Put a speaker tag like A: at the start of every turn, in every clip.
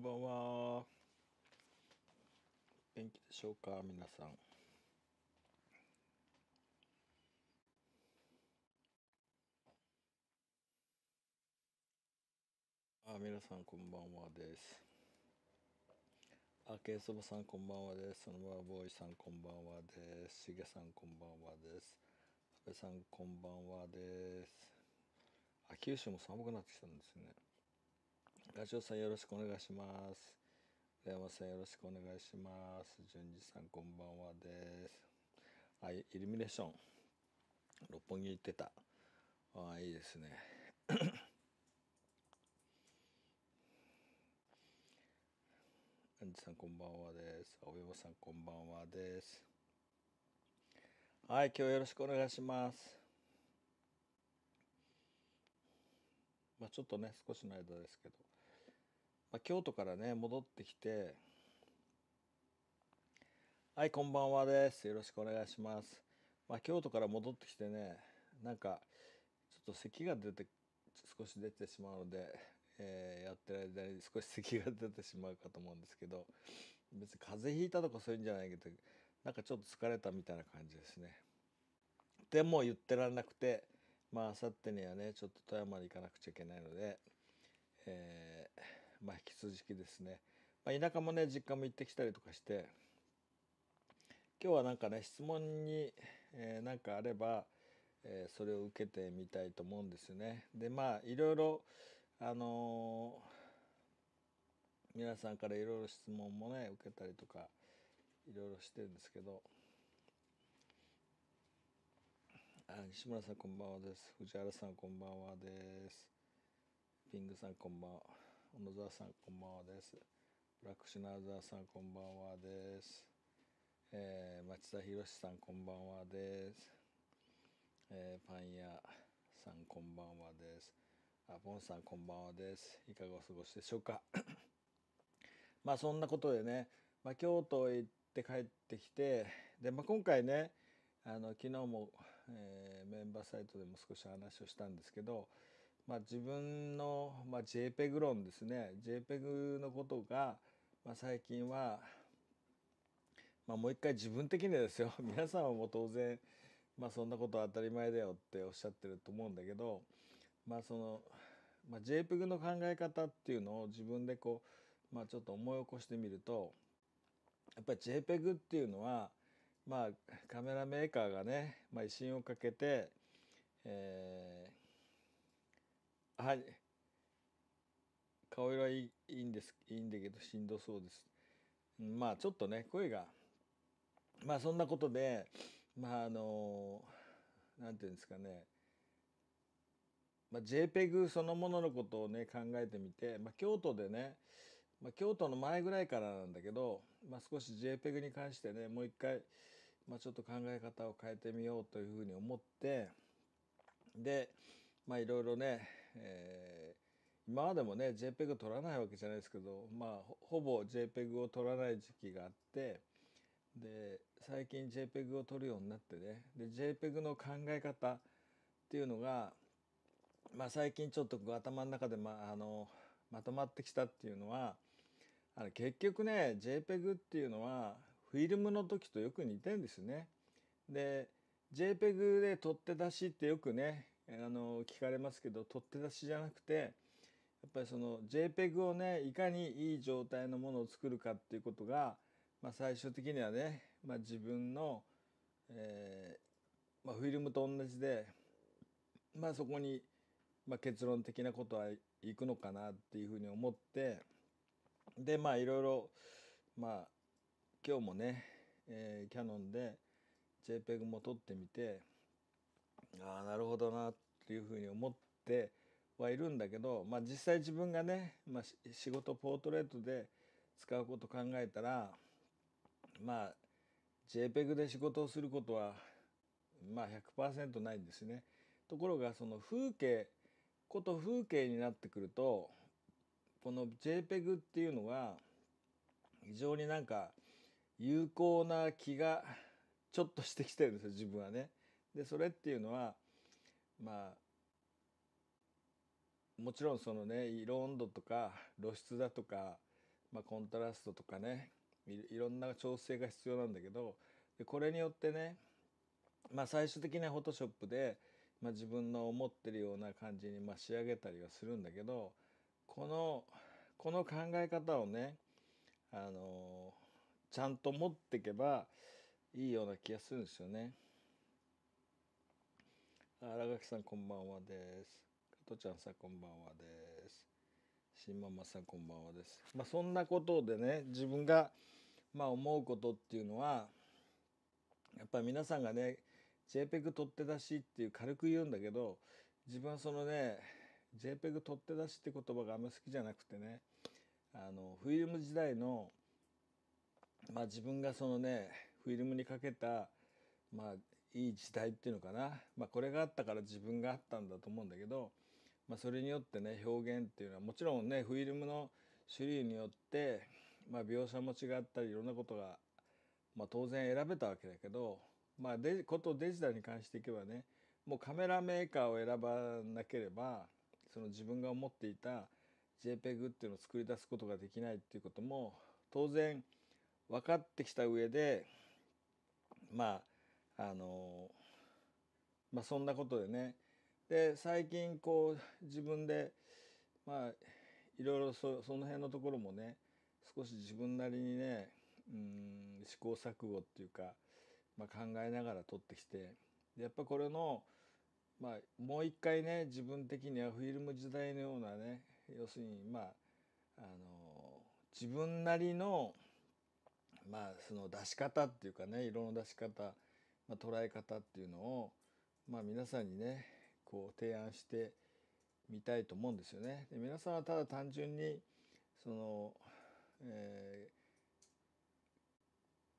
A: こんばんは。元気でしょうか、皆さん。あ、皆さんこんばんはです。あけいそばさんこんばんはです。そのままボーイさんこんばんはです。しげさんこんばんはです。安倍さんこんばんはです。あ、九州も寒くなってきたんですね。ガジオさんよろしくお願いします。浦山さんよろしくお願いします。淳二さんこんばんはです。はい、イルミネーション。六本木行ってた。ああ、いいですね。アンジさんこんばんはです。青山さんこんばんはです。はい、今日よろしくお願いします。まあちょっとね、少しの間ですけど。まあ、京都からね戻ってきてはいこんばんはですよろしくお願いしますまあ、京都から戻ってきてねなんかちょっと咳が出て少し出てしまうので、えー、やってる間に少し咳が出てしまうかと思うんですけど別に風邪ひいたとかそういうんじゃないけどなんかちょっと疲れたみたいな感じですね。でも言ってらんなくてまああさってにはねちょっと富山に行かなくちゃいけないので、えーまあ、引き続きですね、まあ、田舎もね実家も行ってきたりとかして今日はなんかね質問にえー、なんかあれば、えー、それを受けてみたいと思うんですよね。でまあいろいろあのー、皆さんからいろいろ質問もね受けたりとかいろいろしてるんですけど。あ西村さんこんばんはです。藤原さんこんばんはです。ピングさんこんばんは。小野沢さんこんばんはですブラックシュナーザーさんこんばんはです、えー、町田博さんこんばんはです、えー、パン屋さんこんばんはですあポンさんこんばんはですいかがお過ごしでしょうか まあそんなことでね、まあ、京都へ行って帰ってきてで、まあ、今回ねあの昨日も、えー、メンバーサイトでも少し話をしたんですけどまあ、自分の、まあ、JPEG 論ですね JPEG のことが、まあ、最近は、まあ、もう一回自分的にですよ 皆さんはもう当然、まあ、そんなことは当たり前だよっておっしゃってると思うんだけど、まあそのまあ、JPEG の考え方っていうのを自分でこう、まあ、ちょっと思い起こしてみるとやっぱり JPEG っていうのは、まあ、カメラメーカーがね、まあ、威信をかけて、えー、はい顔色はいいんですいいんだけどしんどそうですまあちょっとね声がまあそんなことでまああの何て言うんですかねまあ、JPEG そのもののことをね考えてみて、まあ、京都でね、まあ、京都の前ぐらいからなんだけど、まあ、少し JPEG に関してねもう一回、まあ、ちょっと考え方を変えてみようというふうに思ってでまあいろいろねえー、今までもね JPEG 取らないわけじゃないですけど、まあ、ほぼ JPEG を取らない時期があってで最近 JPEG を撮るようになってねで JPEG の考え方っていうのが、まあ、最近ちょっと頭の中でまあのまとまってきたっていうのはあの結局ね JPEG っていうのはフィルムの時とよく似てんですね。で JPEG で撮って出しってよくねあの聞かれますけど取っ手出しじゃなくてやっぱりその JPEG をねいかにいい状態のものを作るかっていうことが、まあ、最終的にはね、まあ、自分の、えーまあ、フィルムと同じで、まあ、そこに、まあ、結論的なことはいくのかなっていうふうに思ってでまあいろいろまあ今日もね、えー、キャノンで JPEG も撮ってみてああなるほどなっていうふうに思ってはいるんだけど、まあ、実際自分がね、まあ、仕事ポートレートで使うこと考えたらまあ JPEG で仕事をすることはまあ100%ないんですね。ところがその風景こと風景になってくるとこの JPEG っていうのが非常になんか有効な気がちょっとしてきてるんですよ自分はね。でそれっていうのはまあもちろんそのね色温度とか露出だとか、まあ、コントラストとかねいろんな調整が必要なんだけどでこれによってね、まあ、最終的にはフォトショップで、まあ、自分の思ってるような感じにま仕上げたりはするんだけどこのこの考え方をねあのちゃんと持っていけばいいような気がするんですよね。荒垣さんこんばんはです。加藤ちゃんさんこんばんはです。新ママさんこんばんはです。まあそんなことでね自分がまあ思うことっていうのはやっぱり皆さんがね JPEG 取って出しっていう軽く言うんだけど自分はそのね JPEG 取って出しって言葉があんま好きじゃなくてねあのフィルム時代のまあ自分がそのねフィルムにかけたまあいい時代っていうのかな、まあ、これがあったから自分があったんだと思うんだけど、まあ、それによってね表現っていうのはもちろんねフィルムの種類によって、まあ、描写も違ったりいろんなことが、まあ、当然選べたわけだけど、まあデ、ことデジタルに関していけばねもうカメラメーカーを選ばなければその自分が思っていた JPEG っていうのを作り出すことができないっていうことも当然分かってきた上でまああのまあそんなことでねで最近こう自分でまあいろいろそその辺のところもね少し自分なりにねうん試行錯誤っていうか、まあ、考えながら取ってきてやっぱこれの、まあ、もう一回ね自分的にはフィルム時代のようなね要するにまああの自分なりのまあその出し方っていうかね色の出し方まあ、捉え方っていうのを、まあ、皆さんにねこう提案してみたいと思うんですよね。で皆さんはただ単純にその、え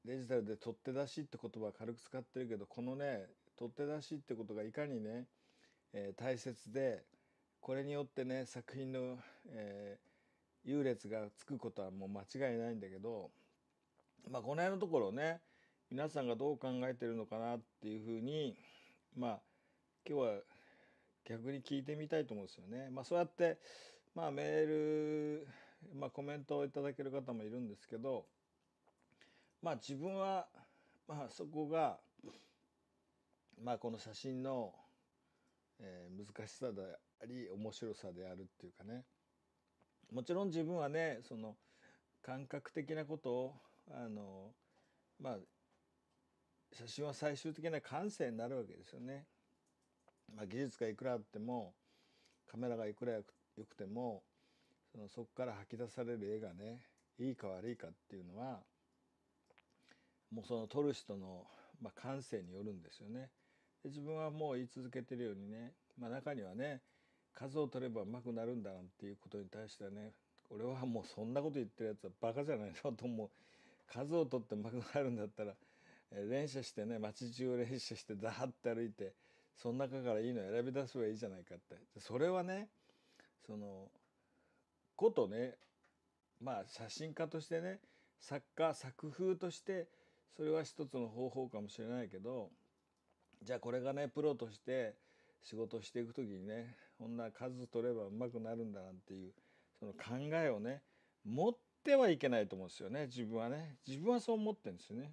A: ー、デジタルで取っ手出しって言葉は軽く使ってるけどこのね取っ手出しってことがいかにね、えー、大切でこれによってね作品の、えー、優劣がつくことはもう間違いないんだけど、まあ、この辺のところね皆さんがどう考えてるのかなっていうふうにまあ今日は逆に聞いてみたいと思うんですよね。まあ、そうやって、まあ、メール、まあ、コメントをいただける方もいるんですけど、まあ、自分は、まあ、そこが、まあ、この写真の、えー、難しさであり面白さであるっていうかねもちろん自分はねその感覚的なことをあのまあ写真は最終的な感性になるわけですよね。まあ、技術がいくらあってもカメラがいくらよくてもそのそこから吐き出される絵がねいいか悪いかっていうのはもうその撮る人の、まあ、感性によるんですよね。で自分はもう言い続けてるようにね、まあ、中にはね数を取ればうまくなるんだなんていうことに対してはね俺はもうそんなこと言ってるやつはバカじゃないのと思う数を取ってうまくなるんだったら連射してね街中を連射してダーッて歩いてその中からいいの選び出せばいいじゃないかってそれはねそのことねまあ写真家としてね作家作風としてそれは一つの方法かもしれないけどじゃあこれがねプロとして仕事していく時にねこんな数取ればうまくなるんだなんていうその考えをね持ってはいけないと思うんですよね自分はね自分はそう思ってるんですよね。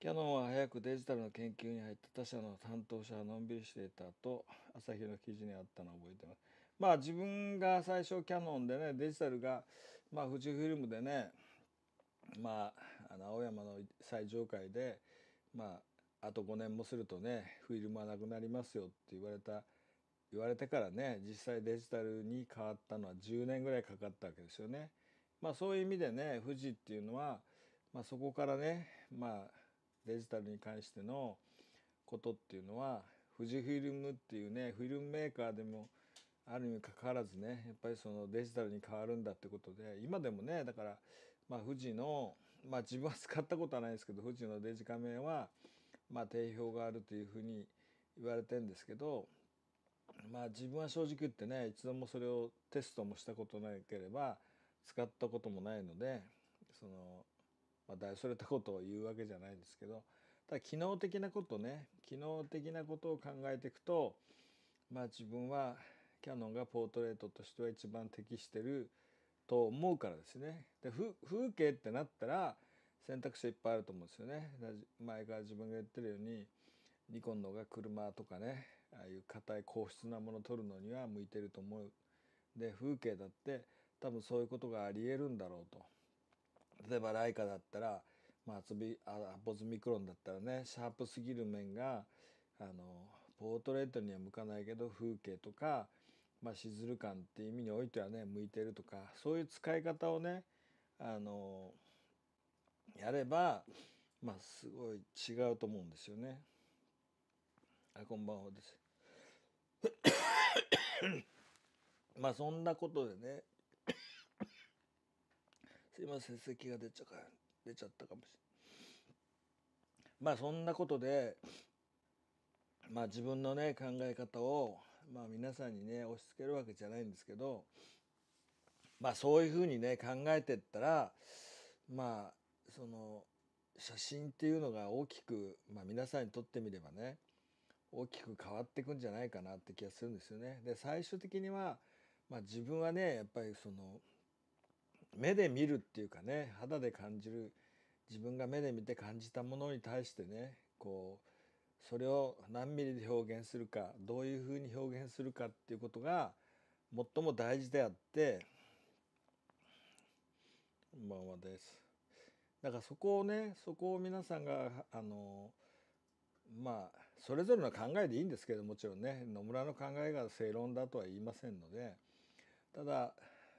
A: キヤノンは早くデジタルの研究に入った他社の担当者はのんびりしていたと朝日の記事にあったのを覚えてます。まあ自分が最初キヤノンでねデジタルが、まあ、富士フィルムでね、まあ、青山の最上階で、まあ、あと5年もするとねフィルムはなくなりますよって言われた言われてからね実際デジタルに変わったのは10年ぐらいかかったわけですよね。まあ、そういう意味でね富士っていうのは、まあ、そこからね、まあデジタルに関してのことっていうのは富士フィルムっていうねフィルムメーカーでもあるにもかかわらずねやっぱりそのデジタルに変わるんだってことで今でもねだからまあ富士のまあ自分は使ったことはないですけど富士のデジカメはまあ定評があるというふうに言われてんですけどまあ自分は正直言ってね一度もそれをテストもしたことなければ使ったこともないのでそのまあ、大 それたことを言うわけじゃないんですけどただ機能的なことね機能的なことを考えていくとまあ自分はキヤノンがポートレートとしては一番適してると思うからですねで風景ってなったら選択肢いっぱいあると思うんですよね前から自分が言ってるようにニコンのが車とかねああいう硬い硬質なものを撮るのには向いてると思うで風景だって多分そういうことがありえるんだろうと例えばライカだったら、まあ、厚びあボズミクロンだったらねシャープすぎる面があのポートレートには向かないけど風景とか、まあ、シズル感っていう意味においてはね向いてるとかそういう使い方をねあのやれば、まあ、すごい違うと思うんですよね。あこんばんはですまあそんなことでねすいません咳が出ちゃか出ちゃったかもしれないまあそんなことでまあ自分のね考え方をまあ皆さんにね押し付けるわけじゃないんですけどまあそういうふうにね考えてったらまあその写真っていうのが大きく、まあ、皆さんにとってみればね大きく変わっていくんじゃないかなって気がするんですよね。で最終的には、まあ、自分はねやっぱりその目で見るっていうかね肌で感じる自分が目で見て感じたものに対してねこうそれを何ミリで表現するかどういうふうに表現するかっていうことが最も大事であってまんですだからそこをねそこを皆さんがあのまあそれぞれの考えでいいんですけどもちろんね野村の考えが正論だとは言いませんのでただ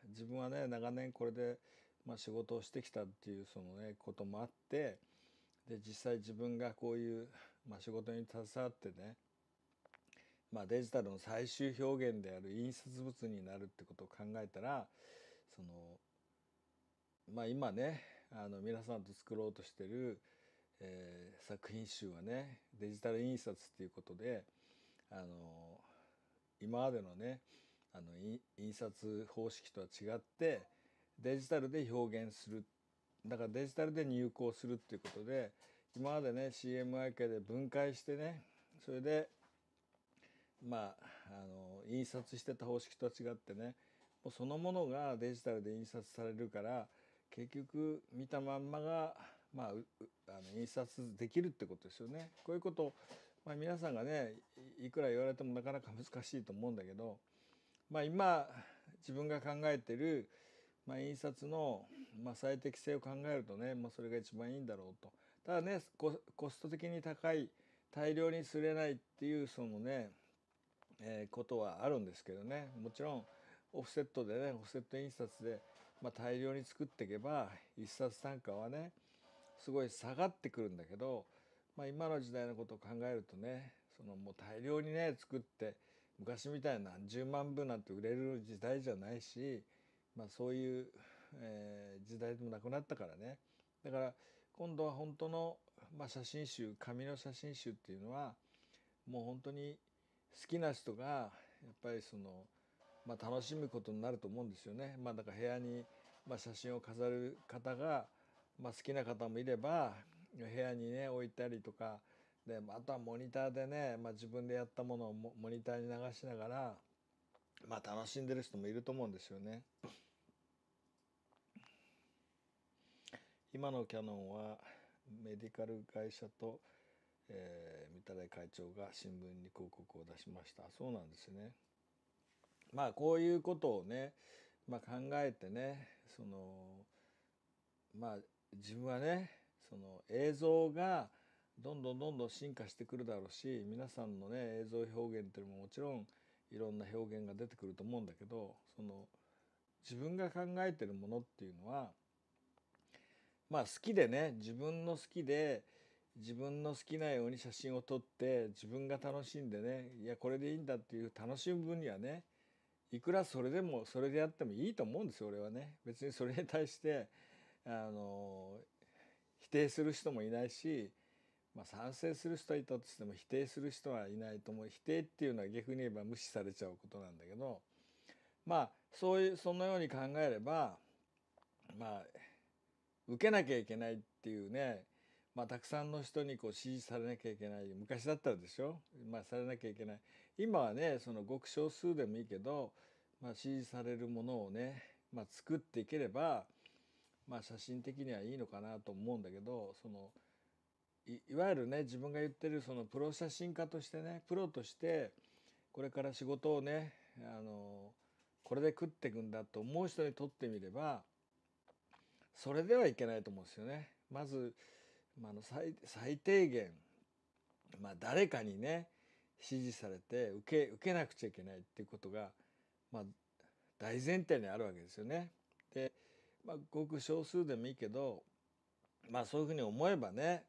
A: 自分はね長年これで、まあ、仕事をしてきたっていうそのねこともあってで実際自分がこういう、まあ、仕事に携わってね、まあ、デジタルの最終表現である印刷物になるってことを考えたらそのまあ今ねあの皆さんと作ろうとしてる、えー、作品集はねデジタル印刷っていうことであの今までのねあの印刷方式とは違ってデジタルで表現するだからデジタルで入稿するっていうことで今までね CMYK で分解してねそれでまああの印刷してた方式とは違ってねもうそのものがデジタルで印刷されるから結局見たまんまが、まあ、あの印刷できるってことですよね。こういうことまあ、皆さんがねいくら言われてもなかなか難しいと思うんだけどまあ、今自分が考えてる、まあ、印刷の、まあ、最適性を考えるとね、まあ、それが一番いいんだろうとただねコスト的に高い大量にすれないっていうそのね、えー、ことはあるんですけどねもちろんオフセットでねオフセット印刷で、まあ、大量に作っていけば一冊単価はねすごい下がってくるんだけど、まあ、今の時代のことを考えるとねそのもう大量にね作って昔みたいな10万部なんて売れる時代じゃないし、まあ、そういう、えー、時代でもなくなったからねだから今度は本当の、まあ、写真集紙の写真集っていうのはもう本当に好きな人がやっぱりその、まあ、楽しむことになると思うんですよね。まあ、だから部屋に、まあ、写真を飾る方が、まあ、好きな方もいれば部屋にね置いたりとかであとはモニターでね、まあ、自分でやったものをモニターに流しながら、まあ、楽しんでる人もいると思うんですよね。今のキャノンはメディカル会社と、えー、三田大会長が新聞に広告を出しましたそうなんですね。まあこういうことをね、まあ、考えてねそのまあ自分はねその映像がどんどんどんどん進化してくるだろうし皆さんのね映像表現っていうのももちろんいろんな表現が出てくると思うんだけどその自分が考えてるものっていうのはまあ好きでね自分の好きで自分の好きなように写真を撮って自分が楽しんでねいやこれでいいんだっていう楽しむ分にはねいくらそれでもそれでやってもいいと思うんですよ俺はね別にそれに対してあの否定する人もいないしまあ、賛成する人はいたとしても否定する人はいないと思う否定っていうのは逆に言えば無視されちゃうことなんだけどまあそういうそのように考えればまあ受けなきゃいけないっていうね、まあ、たくさんの人にこう支持されなきゃいけない昔だったらでしょ、まあ、されなきゃいけない今はねそのごく少数でもいいけど、まあ、支持されるものをね、まあ、作っていければ、まあ、写真的にはいいのかなと思うんだけどその。いわゆるね自分が言ってるそのプロ写真家としてねプロとしてこれから仕事をねあのこれで食っていくんだと思う人にとってみればそれではいけないと思うんですよね。まず、まあの、の最低限、まあ、誰かにね指示されて受け受けなくちゃいけないっていうことが、まあ、大前提にあるわけですよね。で、まあ、ごく少数でもいいけど、まあ、そういうふうに思えばね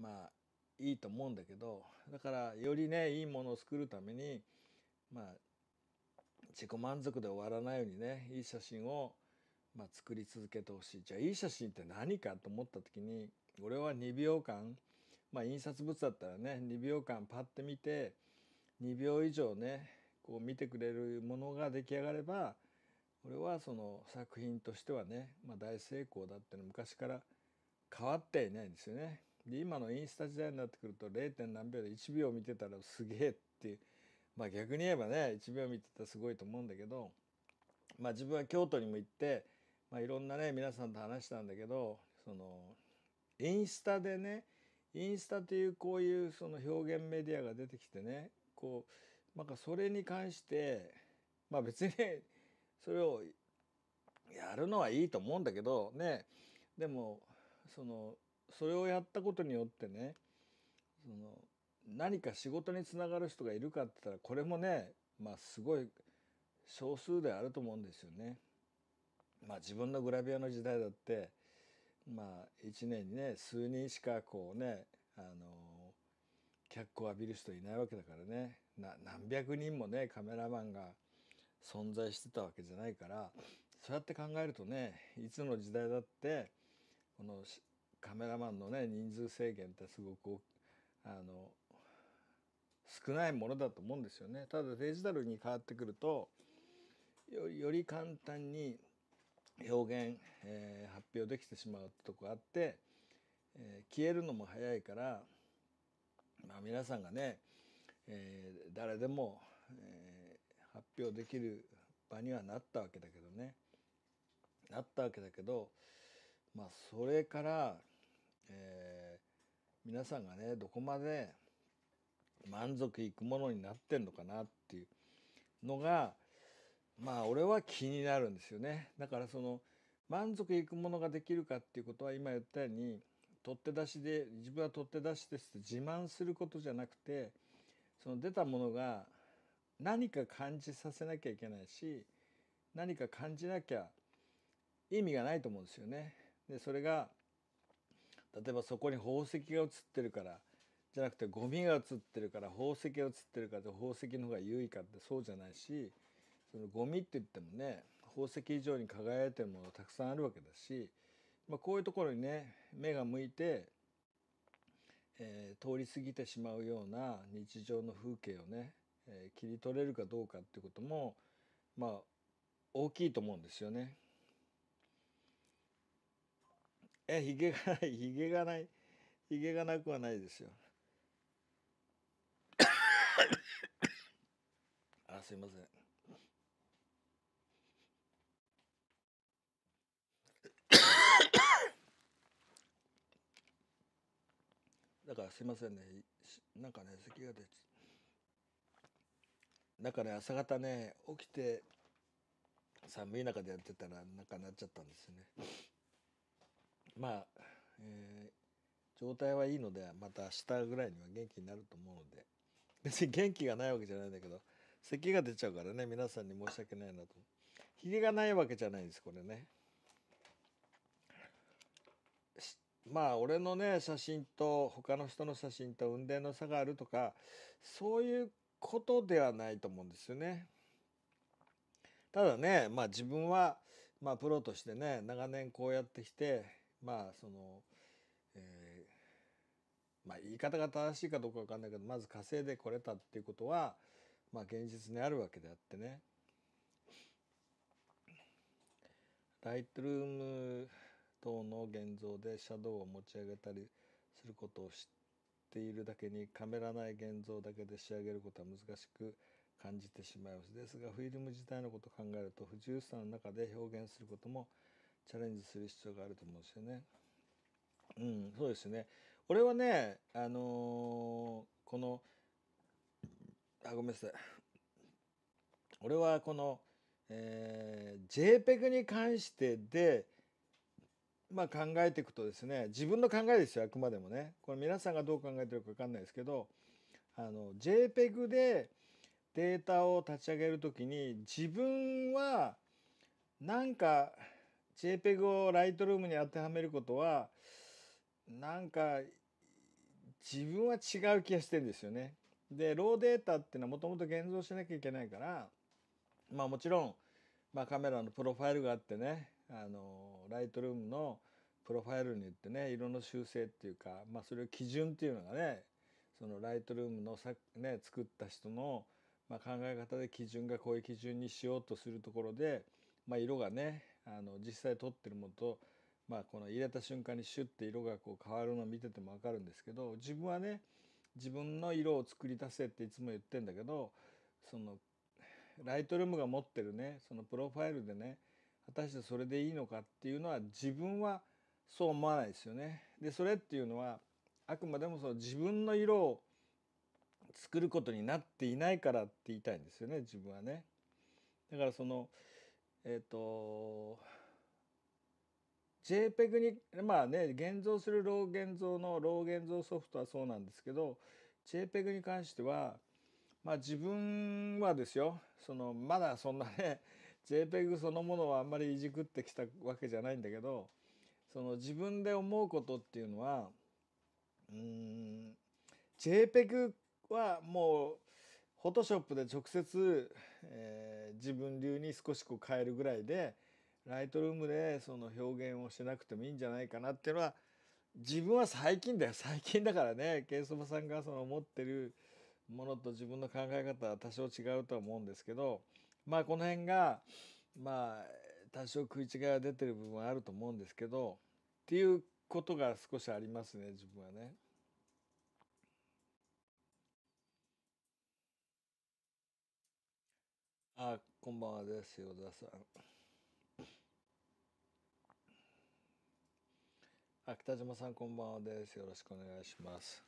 A: まあいいと思うんだけどだからよりねいいものを作るためにまあ自己満足で終わらないようにねいい写真を、まあ、作り続けてほしいじゃあいい写真って何かと思った時に俺は2秒間まあ印刷物だったらね2秒間パッて見て2秒以上ねこう見てくれるものが出来上がれば俺はその作品としてはね、まあ、大成功だっての昔から変わっていないんですよね。で今のインスタ時代になってくると 0. 何秒で1秒見てたらすげえっていうまあ逆に言えばね1秒見てたらすごいと思うんだけどまあ自分は京都にも行って、まあ、いろんなね皆さんと話したんだけどそのインスタでねインスタというこういうその表現メディアが出てきてねこうなんかそれに関してまあ別にそれをやるのはいいと思うんだけどねでもそのそれをやったことによってねその何か仕事につながる人がいるかって言ったらこれもねまあすごい少数であると思うんですよね。まあ、自分のグラビアの時代だって、まあ、1年にね数人しかこうねあの脚光を浴びる人いないわけだからね何百人もねカメラマンが存在してたわけじゃないからそうやって考えるとねいつの時代だってこのカメラマンのね人数制限ってすごくあの少ないものだと思うんですよね。ただデジタルに変わってくるとより簡単に表現、えー、発表できてしまうってとこがあって、えー、消えるのも早いから、まあ、皆さんがね、えー、誰でも、え発表できる場にはなったわけだけどねなったわけだけどまあそれからえー、皆さんがねどこまで満足いくものになってんのかなっていうのがまあ俺は気になるんですよね。だからその満足いくものができるかっていうことは今言ったように取って出しで自分は取って出しですって自慢することじゃなくてその出たものが何か感じさせなきゃいけないし何か感じなきゃ意味がないと思うんですよね。でそれが例えばそこに宝石が映ってるからじゃなくてゴミが映ってるから宝石が映ってるから宝石の方が優位かってそうじゃないしそのゴミって言ってもね宝石以上に輝いてるものがたくさんあるわけだし、まあ、こういうところにね目が向いて、えー、通り過ぎてしまうような日常の風景をね、えー、切り取れるかどうかっていうこともまあ大きいと思うんですよね。えひげがないひげがないひげがなくはないですよ あすいません だからすいませんねなんかね咳が出てんかね、朝方ね起きて寒い中でやってたらなんかなっちゃったんですよねまあ、えー、状態はいいのでまた明日ぐらいには元気になると思うので別に元気がないわけじゃないんだけど咳が出ちゃうからね皆さんに申し訳ないなとひげがないわけじゃないですこれねまあ俺のね写真と他の人の写真と運転の差があるとかそういうことではないと思うんですよね。ただねまあ自分は、まあ、プロとしてね長年こうやってきてまあその、えー、まあ言い方が正しいかどうかわかんないけどまず稼いでこれたっていうことは、まあ、現実にあるわけであってね。ライトルーム等の現像でシャドウを持ち上げたりすることを知っているだけにカメラ内現像だけで仕上げることは難しく感じてしまいますですがフィルム自体のことを考えると不自由さの中で表現することもチャレンジする必要があると思うんですよね。うん、そうですね。俺はね、あのー、この、あ、ごめんなさい。俺はこの、えー、JPEG に関してで、まあ、考えていくとですね自分の考えですよあくまでもねこれ皆さんがどう考えてるか分かんないですけどあの JPEG でデータを立ち上げる時に自分はなんか JPEG を Lightroom に当てはめることはなんか自分は違う気がしてんですよね。でローデータっていうのはもともと現像しなきゃいけないからまあもちろん、まあ、カメラのプロファイルがあってねあの Lightroom のプロファイルによってね色の修正っていうか、まあ、それを基準っていうのがねその Lightroom のさ、ね、作った人の、まあ、考え方で基準がこういう基準にしようとするところで、まあ、色がねあの実際撮ってるものと、まあ、この入れた瞬間にシュッて色がこう変わるのを見てても分かるんですけど自分はね自分の色を作り出せっていつも言ってんだけどそのライトルームが持ってるねそのプロファイルでね果たしてそれでいいのかっていうのは自分はそう思わないですよね。でそれっていうのはあくまでもその自分の色を作ることになっていないからって言いたいんですよね自分はね。だからそのえっ、ー、と JPEG にまあね現像するロー現像のロー現像ソフトはそうなんですけど JPEG に関してはまあ自分はですよそのまだそんなね JPEG そのものはあんまりいじくってきたわけじゃないんだけどその自分で思うことっていうのはうん JPEG はもうフォトショップで直接えー、自分流に少しこう変えるぐらいでライトルームでその表現をしなくてもいいんじゃないかなっていうのは自分は最近だよ最近だからねケイソバさんがその持ってるものと自分の考え方は多少違うとは思うんですけどまあこの辺がまあ多少食い違いが出てる部分はあると思うんですけどっていうことが少しありますね自分はね。あこんばんはです与田さんあ北島さんこんばんはですよろしくお願いします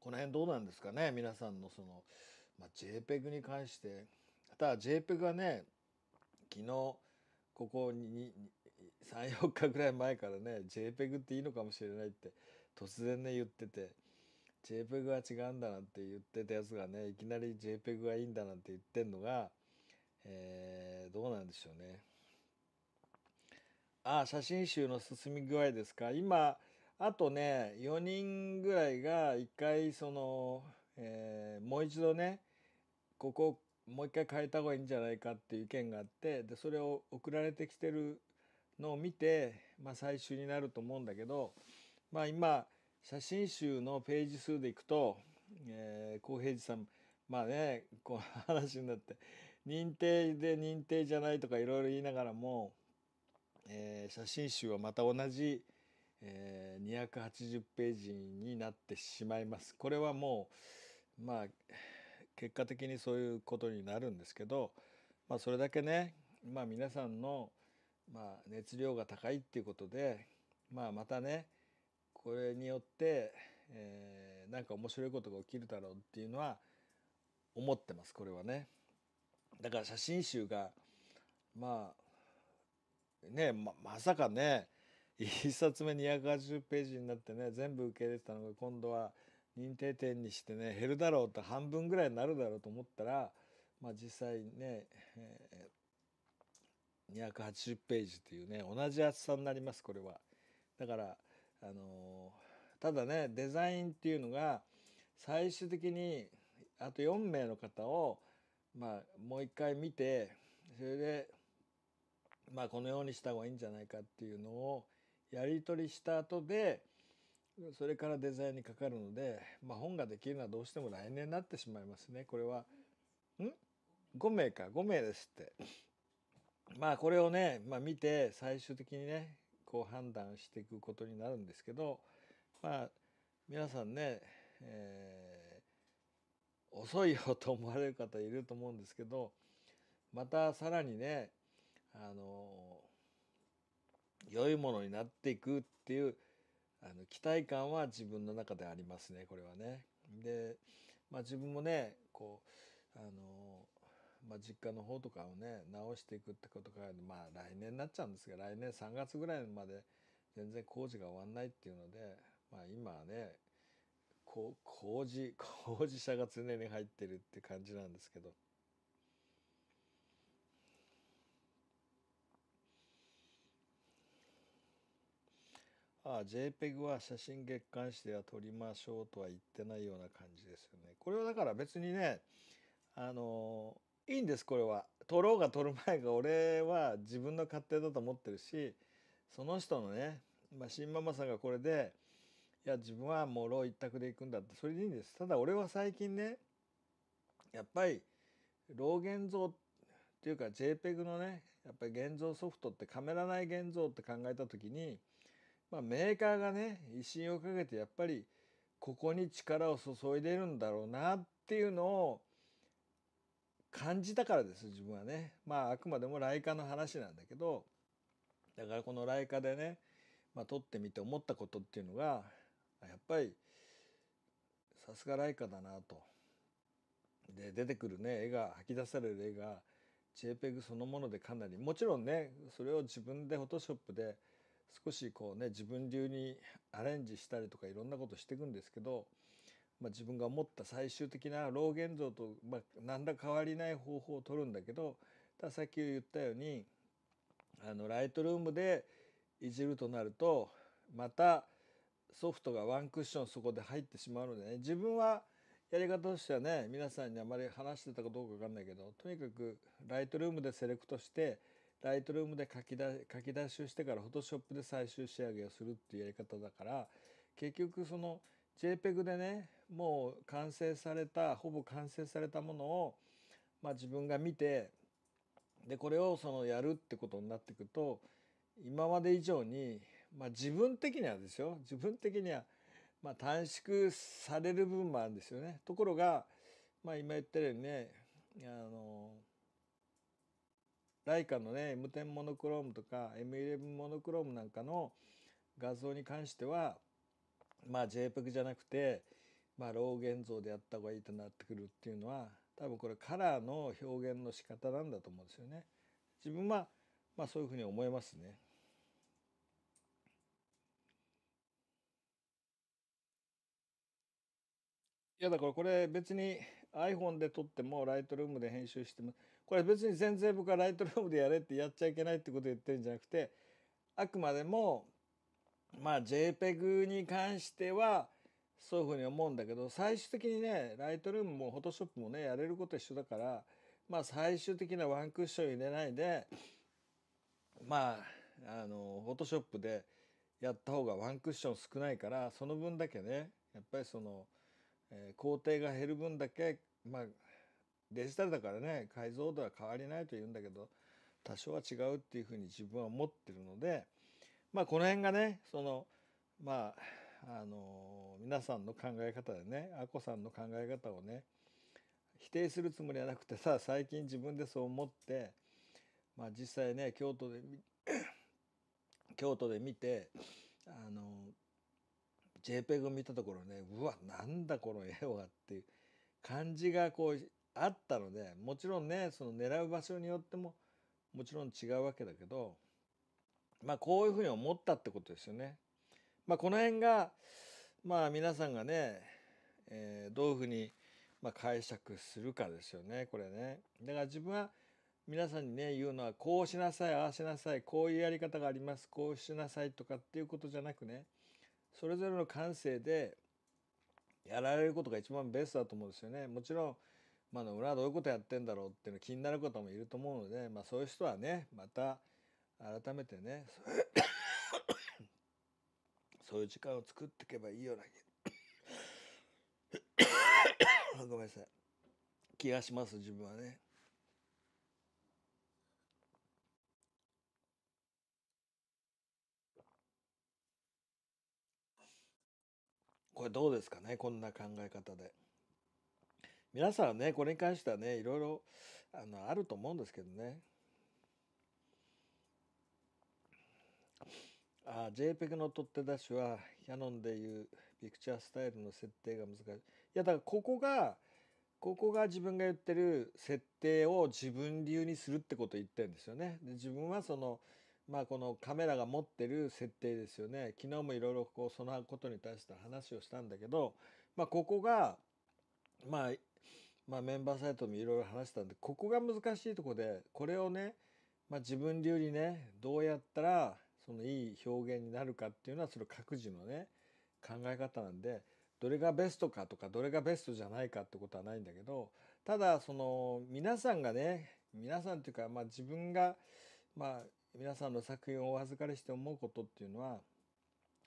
A: この辺どうなんですかね皆さんのその、まあ、JPEG に関してただ JPEG はね昨日ここに34日ぐらい前からね JPEG っていいのかもしれないって突然ね言ってて JPEG は違うんだなんて言ってたやつがねいきなり JPEG がいいんだなんて言ってんのが、えー、どうなんでしょうね。あ写真集の進み具合ですか今あとね4人ぐらいが一回その、えー、もう一度ねここもう一回変えた方がいいんじゃないかっていう意見があってでそれを送られてきてるのを見て、まあ、最終になると思うんだけど、まあ、今写真集のページ数でいくと浩、えー、平寺さんまあねこう話になって認定で認定じゃないとかいろいろ言いながらも、えー、写真集はまた同じ、えー、280ページになってしまいます。これはもうまあ結果的にそういうことになるんですけど、まあ、それだけね、まあ、皆さんの、まあ、熱量が高いっていうことで、まあ、またねこれによって、えー、なんか面白いことが起きるだろうっていうのは思ってますこれはね。だから写真集がまあねままさかね1冊目280ページになってね全部受け入れてたのが今度は認定店にしてね減るだろうと半分ぐらいになるだろうと思ったら、まあ、実際ね、えー、280ページというね同じ厚さになりますこれは。だからあのただねデザインっていうのが最終的にあと4名の方を、まあ、もう一回見てそれで、まあ、このようにした方がいいんじゃないかっていうのをやり取りした後でそれからデザインにかかるので、まあ、本ができるのはどうしても来年になってしまいますねこれは。ん ?5 名か5名ですって。まあこれをね、まあ、見て最終的にねこう判断していくことになるんですけどまあ皆さんね、えー、遅いよと思われる方いると思うんですけどまたさらにねあの良いものになっていくっていうあの期待感は自分の中でありますねこれはね。で、まあ、自分もねこうあのまあ、実家の方とかをね直していくってことからまあ来年になっちゃうんですが来年3月ぐらいまで全然工事が終わんないっていうので、まあ、今はね工事工事車が常に入ってるって感じなんですけど。ああ JPEG は写真月刊誌では撮りましょうとは言ってないような感じですよね。これはだから別にねあのいいんですこれは取ろうが取る前が俺は自分の勝手だと思ってるしその人のね、まあ、新ママさんがこれでいや自分はもう老一択で行くんだってそれでいいんですただ俺は最近ねやっぱり老現像っていうか JPEG のねやっぱり現像ソフトってカメラ内現像って考えた時に、まあ、メーカーがね威信をかけてやっぱりここに力を注いでるんだろうなっていうのを感じたからです自分はねまああくまでも来カの話なんだけどだからこの来カでね、まあ、撮ってみて思ったことっていうのがやっぱりさすが来カだなと。で出てくるね絵が吐き出される絵が JPEG そのものでかなりもちろんねそれを自分で Photoshop で少しこうね自分流にアレンジしたりとかいろんなことしていくんですけどまあ、自分が思った最終的な老現像と、まあ、何ら変わりない方法を取るんだけどださっき言ったようにあのライトルームでいじるとなるとまたソフトがワンクッションそこで入ってしまうのでね自分はやり方としてはね皆さんにあまり話してたかどうか分かんないけどとにかくライトルームでセレクトしてライトルームで書き出書き出しをしてからフォトショップで最終仕上げをするっていうやり方だから結局その JPEG でねもう完成されたほぼ完成されたものを、まあ、自分が見てでこれをそのやるってことになっていくと今まで以上に、まあ、自分的にはですよ自分的には、まあ、短縮される部分もあるんですよね。ところが、まあ、今言ったようにねあのライカのね M10 モノクロームとか M11 モノクロームなんかの画像に関してはまあ JPEG じゃなくてまあ、老現像でやった方がいいとなってくるっていうのは多分これカラーの表現の仕方なんだと思うんですよね。自分は、まあ、そういうふうに思いますね。いやだからこれ別に iPhone で撮ってもライトルームで編集してもこれ別に全然僕はライトルームでやれってやっちゃいけないってこと言ってるんじゃなくてあくまでもまあ JPEG に関してはそういうふうに思うんだけど最終的にねライトルームもフォトショップもねやれること一緒だからまあ最終的なワンクッション入れないでまああのフォトショップでやった方がワンクッション少ないからその分だけねやっぱりその、えー、工程が減る分だけまあデジタルだからね解像度は変わりないというんだけど多少は違うっていうふうに自分は思ってるのでまあこの辺がねそのまああの皆さんの考え方でねあこさんの考え方をね否定するつもりはなくてさ最近自分でそう思って、まあ、実際ね京都で 京都で見てあの JPEG を見たところねうわなんだこの絵はっていう感じがこうあったのでもちろんねその狙う場所によってももちろん違うわけだけどまあこういうふうに思ったってことですよね。まあ、この辺が、まあ、皆さんがね、えー、どういうふうに、まあ、解釈するかですよねこれね。だから自分は皆さんにね言うのはこうしなさいああしなさいこういうやり方がありますこうしなさいとかっていうことじゃなくねそれぞれの感性でやられることが一番ベストだと思うんですよね。もちろんまあ、裏はどういうことやってんだろうっていうの気になる方もいると思うので、まあ、そういう人はねまた改めてねそういう時間を作っていけばいいような ごめんなさい気がします自分はね。これどうですかねこんな考え方で。皆さんはねこれに関してはねいろいろあのあると思うんですけどね。あ JPEG の取っ手出しはヤノンでいうピクチャースタイルの設定が難しいいやだからここがここが自分が言ってる設定を自分流にするってことを言ってるんですよね。で自分はそのまあこのカメラが持ってる設定ですよね。昨日もいろいろこうそのことに対して話をしたんだけど、まあここが、まあ、まあメンバーサイトもいろいろ話したんで、ここが難しいとこで、これをね、まあ自分流にね、どうやったらそのいい表現になるかっていうのはそれ各自のね考え方なんでどれがベストかとかどれがベストじゃないかってことはないんだけどただその皆さんがね皆さんっていうかまあ自分がまあ皆さんの作品をお預かりして思うことっていうのは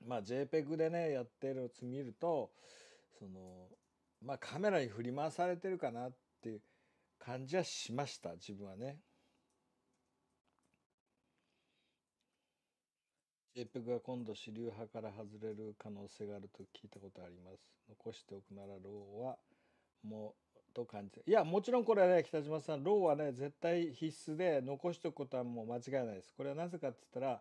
A: まあ JPEG でねやってるの？つ見るとそのまあカメラに振り回されてるかなっていう感じはしました自分はね。JPEG が今度主流派から外れる可能性があると聞いたことあります残しておくならローはもうと感じいやもちろんこれはね北島さんローはね絶対必須で残しておくことはもう間違いないですこれはなぜかって言ったら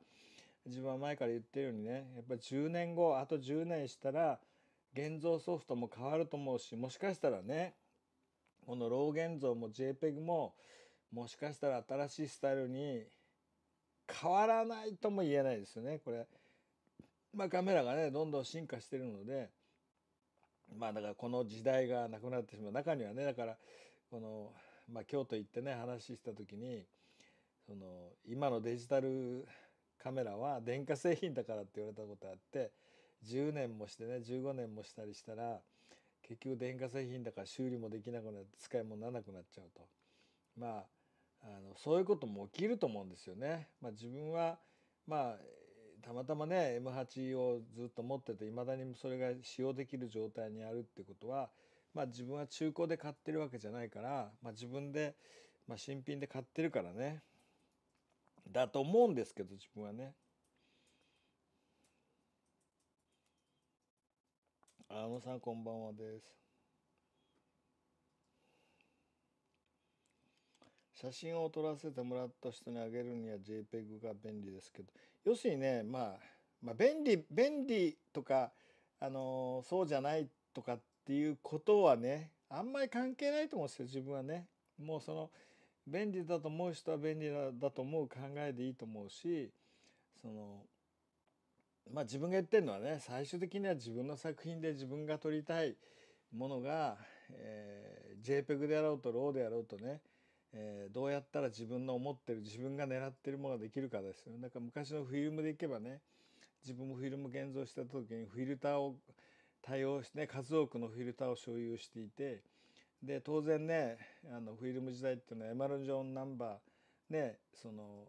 A: 自分は前から言ってるようにねやっぱり10年後あと10年したら現像ソフトも変わると思うしもしかしたらねこのロー現像も JPEG ももしかしたら新しいスタイルに変わらないとも言えないですよねこれ。まあ、カメラがねどんどん進化してるのでまあだからこの時代がなくなってしまう中にはねだからこの、まあ、京都行ってね話した時にその今のデジタルカメラは電化製品だからって言われたことあって10年もしてね15年もしたりしたら結局電化製品だから修理もできなくなって使い物にならなくなっちゃうと。まああのそういうことも起きると思うんですよね。まあ、自分はまあたまたまね M8 をずっと持ってていまだにそれが使用できる状態にあるってことは、まあ、自分は中古で買ってるわけじゃないから、まあ、自分で、まあ、新品で買ってるからねだと思うんですけど自分はね。あのさんこんばんはです。写真を撮らせてもらった人にあげるには JPEG が便利ですけど要するにね、まあ、まあ便利便利とか、あのそうじゃないとかっていうことはねあんまり関係ないと思うんですよ自分はね。もうその便利だと思う人は便利だと思う考えでいいと思うしそのまあ自分が言ってるのはね最終的には自分の作品で自分が撮りたいものが、えー、JPEG であろうと RAW であろうとねえー、どうやったら自分の思ってる自分が狙ってるものができるかですよ。なんか昔のフィルムでいけばね自分もフィルム現像した時にフィルターを対応して、ね、数多くのフィルターを所有していてで当然ねあのフィルム時代っていうのはエマルジョンナンバーねその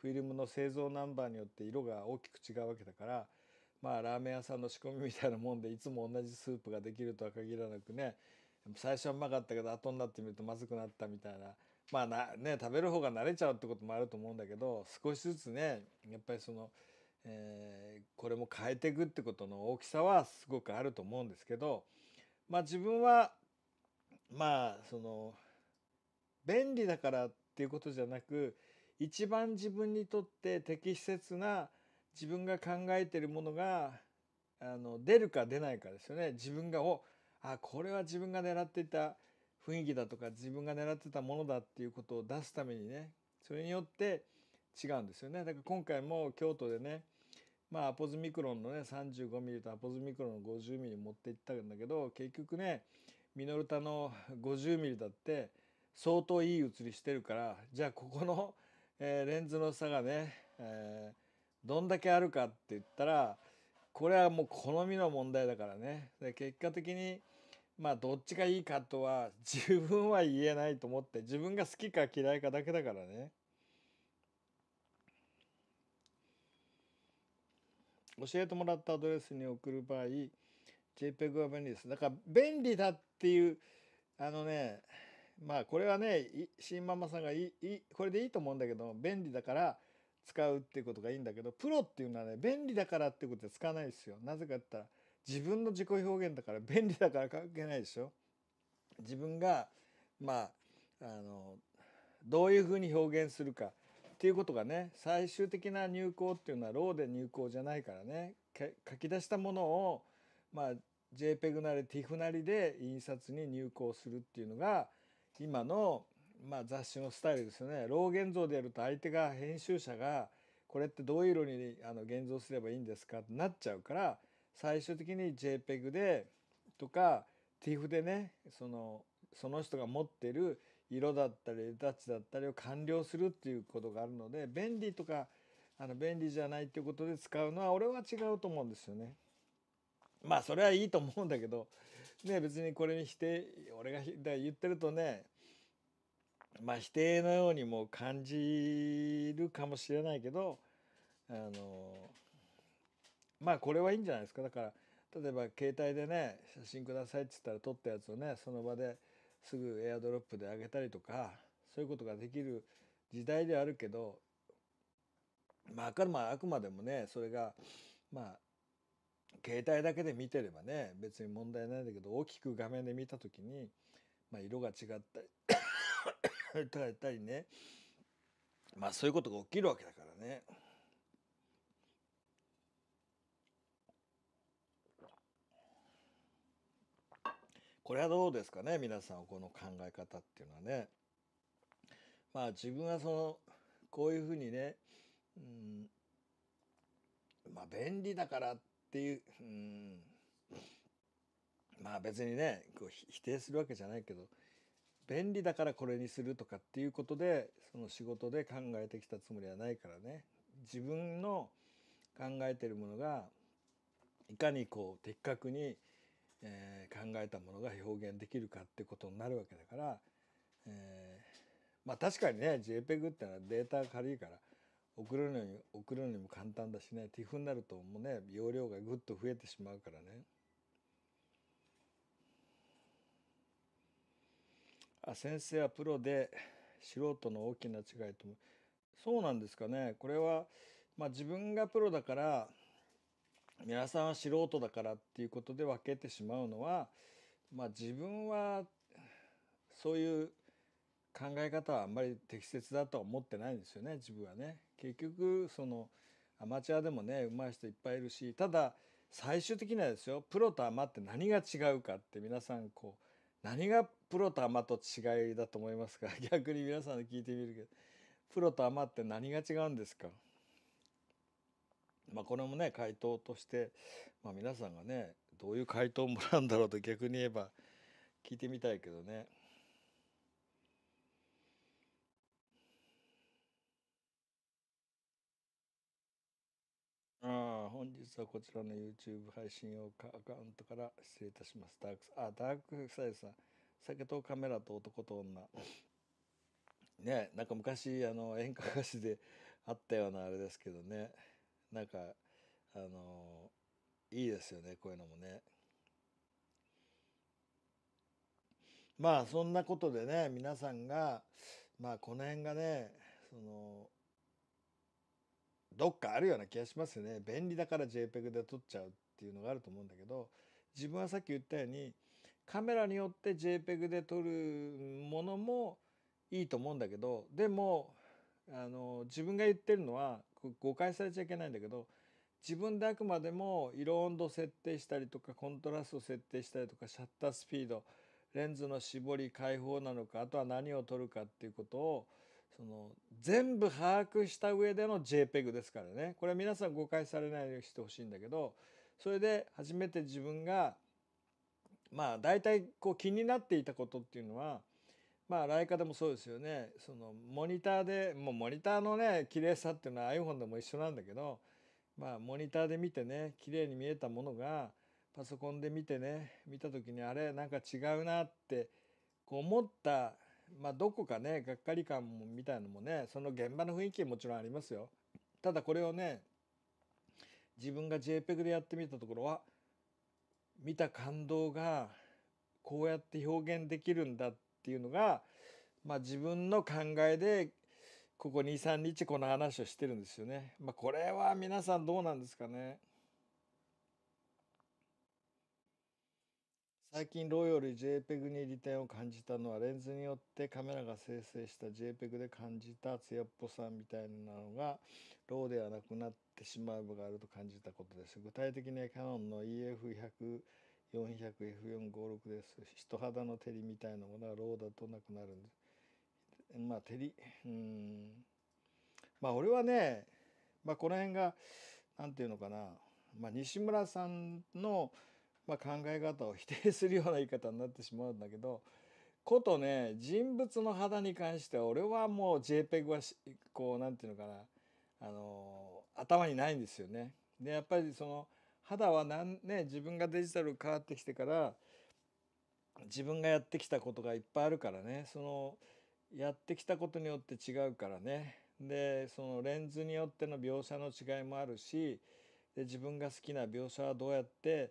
A: フィルムの製造ナンバーによって色が大きく違うわけだからまあラーメン屋さんの仕込みみたいなもんでいつも同じスープができるとは限らなくね最初はうまかったけど後になってみるとまずくなったみたいなまあなね食べる方が慣れちゃうってこともあると思うんだけど少しずつねやっぱりその、えー、これも変えていくってことの大きさはすごくあると思うんですけどまあ自分はまあその便利だからっていうことじゃなく一番自分にとって適切な自分が考えてるものがあの出るか出ないかですよね自分がをあこれは自分が狙っていた雰囲気だとか自分が狙ってたものだっていうことを出すためにねそれによって違うんですよねだから今回も京都でねまあアポズミクロンのね 35mm とアポズミクロンの 50mm 持っていったんだけど結局ねミノルタの 50mm だって相当いい写りしてるからじゃあここの、えー、レンズの差がね、えー、どんだけあるかって言ったらこれはもう好みの問題だからね。で結果的にまあどっちがいいかとは 自分は言えないと思って自分が好きか嫌いかだけだからね教えてもらったアドレスに送る場合 JPEG は便利ですだから便利だっていうあのねまあこれはね新ママさんがいいこれでいいと思うんだけど便利だから使うっていうことがいいんだけどプロっていうのはね便利だからってことで使わないですよなぜかって言ったら自分の自己表現だから便利だから関係ないでしょ自分がまああのどういうふうに表現するかっていうことがね最終的な入稿っていうのはローで入稿じゃないからね書き出したものを、まあ、JPEG なり TIFF なりで印刷に入稿するっていうのが今の、まあ、雑誌のスタイルですよね。ロー現像でやると相手が編集者がこれってどういう色にあの現像すればいいんですかってなっちゃうから最終的に JPEG でとか TIFF でねそのその人が持ってる色だったりタッチだったりを完了するっていうことがあるので便利とかあの便利じゃないっていうことで使うのは俺は違うと思うんですよね。まあそれはいいと思うんだけど、ね、別にこれに否定俺が言ってるとねまあ否定のようにも感じるかもしれないけどあのまあこれはいいんじゃないですかだから例えば携帯でね写真くださいっつったら撮ったやつをねその場ですぐエアドロップであげたりとかそういうことができる時代ではあるけどまああくまあくまでもねそれがまあ携帯だけで見てればね別に問題ないんだけど大きく画面で見た時に、まあ、色が違ったり 変えたりねまあそういうことが起きるわけだからね。これはどうですかね皆さんこの考え方っていうのはね。まあ自分はそのこういうふうにね、うん、まあ便利だからっていう、うん、まあ別にねこう否定するわけじゃないけど便利だからこれにするとかっていうことでその仕事で考えてきたつもりはないからね自分の考えてるものがいかにこう的確にえー、考えたものが表現できるかってことになるわけだから、えー、まあ確かにね JPEG ってのはデータ軽いから送るのに送るのにも簡単だしね TIFF になるともうね容量がぐっと増えてしまうからね。あ先生はプロで素人の大きな違いともそうなんですかねこれは、まあ、自分がプロだから皆さんは素人だからっていうことで分けてしまうのは、まあ、自分はそういう考え方はあんまり適切だとは思ってないんですよね自分はね。結局そのアマチュアでもね上手い人いっぱいいるしただ最終的にはですよプロとアマって何が違うかって皆さんこう何がプロとアマと違いだと思いますか 逆に皆さんで聞いてみるけどプロとアマって何が違うんですかまあ、これもね回答として、まあ、皆さんがねどういう回答をもらうんだろうと逆に言えば聞いてみたいけどね。ああ本日はこちらの YouTube 配信用アカウントから失礼いたします。ダークあダークサイズさん酒とカメラと男と女。ねなんか昔あの演歌歌手であったようなあれですけどね。なんかあのいいですよねこういうのもね。まあそんなことでね皆さんがまあこの辺がねそのどっかあるような気がしますよね便利だから JPEG で撮っちゃうっていうのがあると思うんだけど自分はさっき言ったようにカメラによって JPEG で撮るものもいいと思うんだけどでもあの自分が言ってるのは誤解されちゃいけないんだけど自分であくまでも色温度設定したりとかコントラスト設定したりとかシャッタースピードレンズの絞り開放なのかあとは何を撮るかっていうことをその全部把握した上での JPEG ですからねこれは皆さん誤解されないようにしてほしいんだけどそれで初めて自分がまあ大体こう気になっていたことっていうのはまあ、ライカでもそうですよね。そのモニターで、もうモニターのね、綺麗さっていうのは iPhone でも一緒なんだけど、まあ、モニターで見てね、綺麗に見えたものが、パソコンで見てね、見た時にあれ、なんか違うなって、こう思った、まあ、どこかね、がっかり感もみたいのもね、その現場の雰囲気もちろんありますよ。ただこれをね、自分が JPEG でやってみたところは、見た感動が、こうやって表現できるんだって、っていうのが、まあ、自分の考えでここ23日この話をしてるんですよね。まあ、これは皆さんどうなんですかね最近ロ a w より JPEG に利点を感じたのはレンズによってカメラが生成した JPEG で感じた艶っぽさみたいなのがローではなくなってしまう部があると感じたことです。具体的にキヤノンの EF100 400F456 です人肌の照りみたいなものはローだとなくなるんですまあ照りうんまあ俺はね、まあ、この辺が何て言うのかな、まあ、西村さんの、まあ、考え方を否定するような言い方になってしまうんだけどことね人物の肌に関しては俺はもう JPEG はこう何て言うのかなあの頭にないんですよね。でやっぱりその肌はなんね自分がデジタル変わってきてから自分がやってきたことがいっぱいあるからねそのやってきたことによって違うからねでそのレンズによっての描写の違いもあるしで自分が好きな描写はどうやって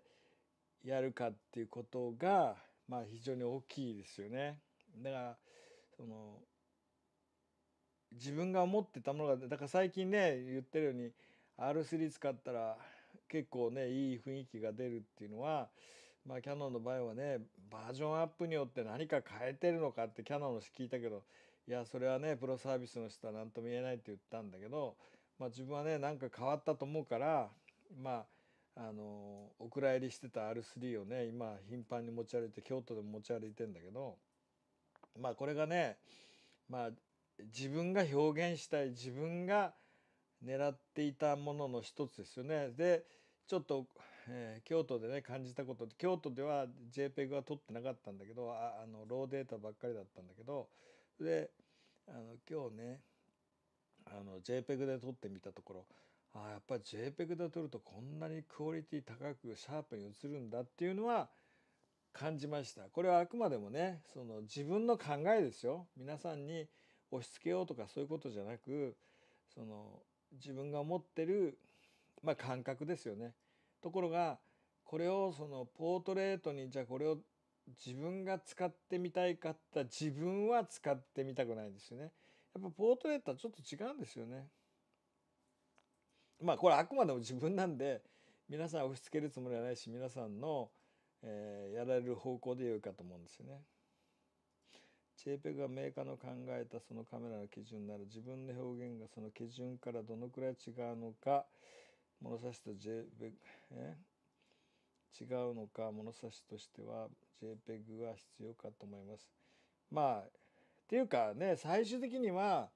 A: やるかっていうことが、まあ、非常に大きいですよね。だからその自分が思ってたものがだから最近ね言ってるように R3 使ったら結構ねいい雰囲気が出るっていうのは、まあ、キヤノンの場合はねバージョンアップによって何か変えてるのかってキヤノンの聞いたけどいやそれはねプロサービスの人は何とも言えないって言ったんだけど、まあ、自分はね何か変わったと思うからまああのお蔵入りしてた R3 をね今頻繁に持ち歩いて京都でも持ち歩いてんだけどまあこれがねまあ自分が表現したい自分が狙っていたものの一つですよね。でちょっと、えー、京都でね感じたこと京都では JPEG は撮ってなかったんだけどああのローデータばっかりだったんだけどであの今日ねあの JPEG で撮ってみたところあやっぱり JPEG で撮るとこんなにクオリティ高くシャープに映るんだっていうのは感じましたこれはあくまでもねその自分の考えですよ皆さんに押し付けようとかそういうことじゃなくその自分が持ってるまあ、感覚ですよね。ところがこれをそのポートレートにじゃあこれを自分が使ってみたいかった自分は使ってみたくないですよね。やっぱポートレートはちょっと違うんですよね。まあこれあくまでも自分なんで皆さん押し付けるつもりはないし皆さんの、えー、やられる方向で良いかと思うんですよね。JPEG がメーカーの考えたそのカメラの基準なら自分の表現がその基準からどのくらい違うのか物差しと JPEG え違うのか物差しとしては JPEG は必要かと思います。まあっていうかね最終的には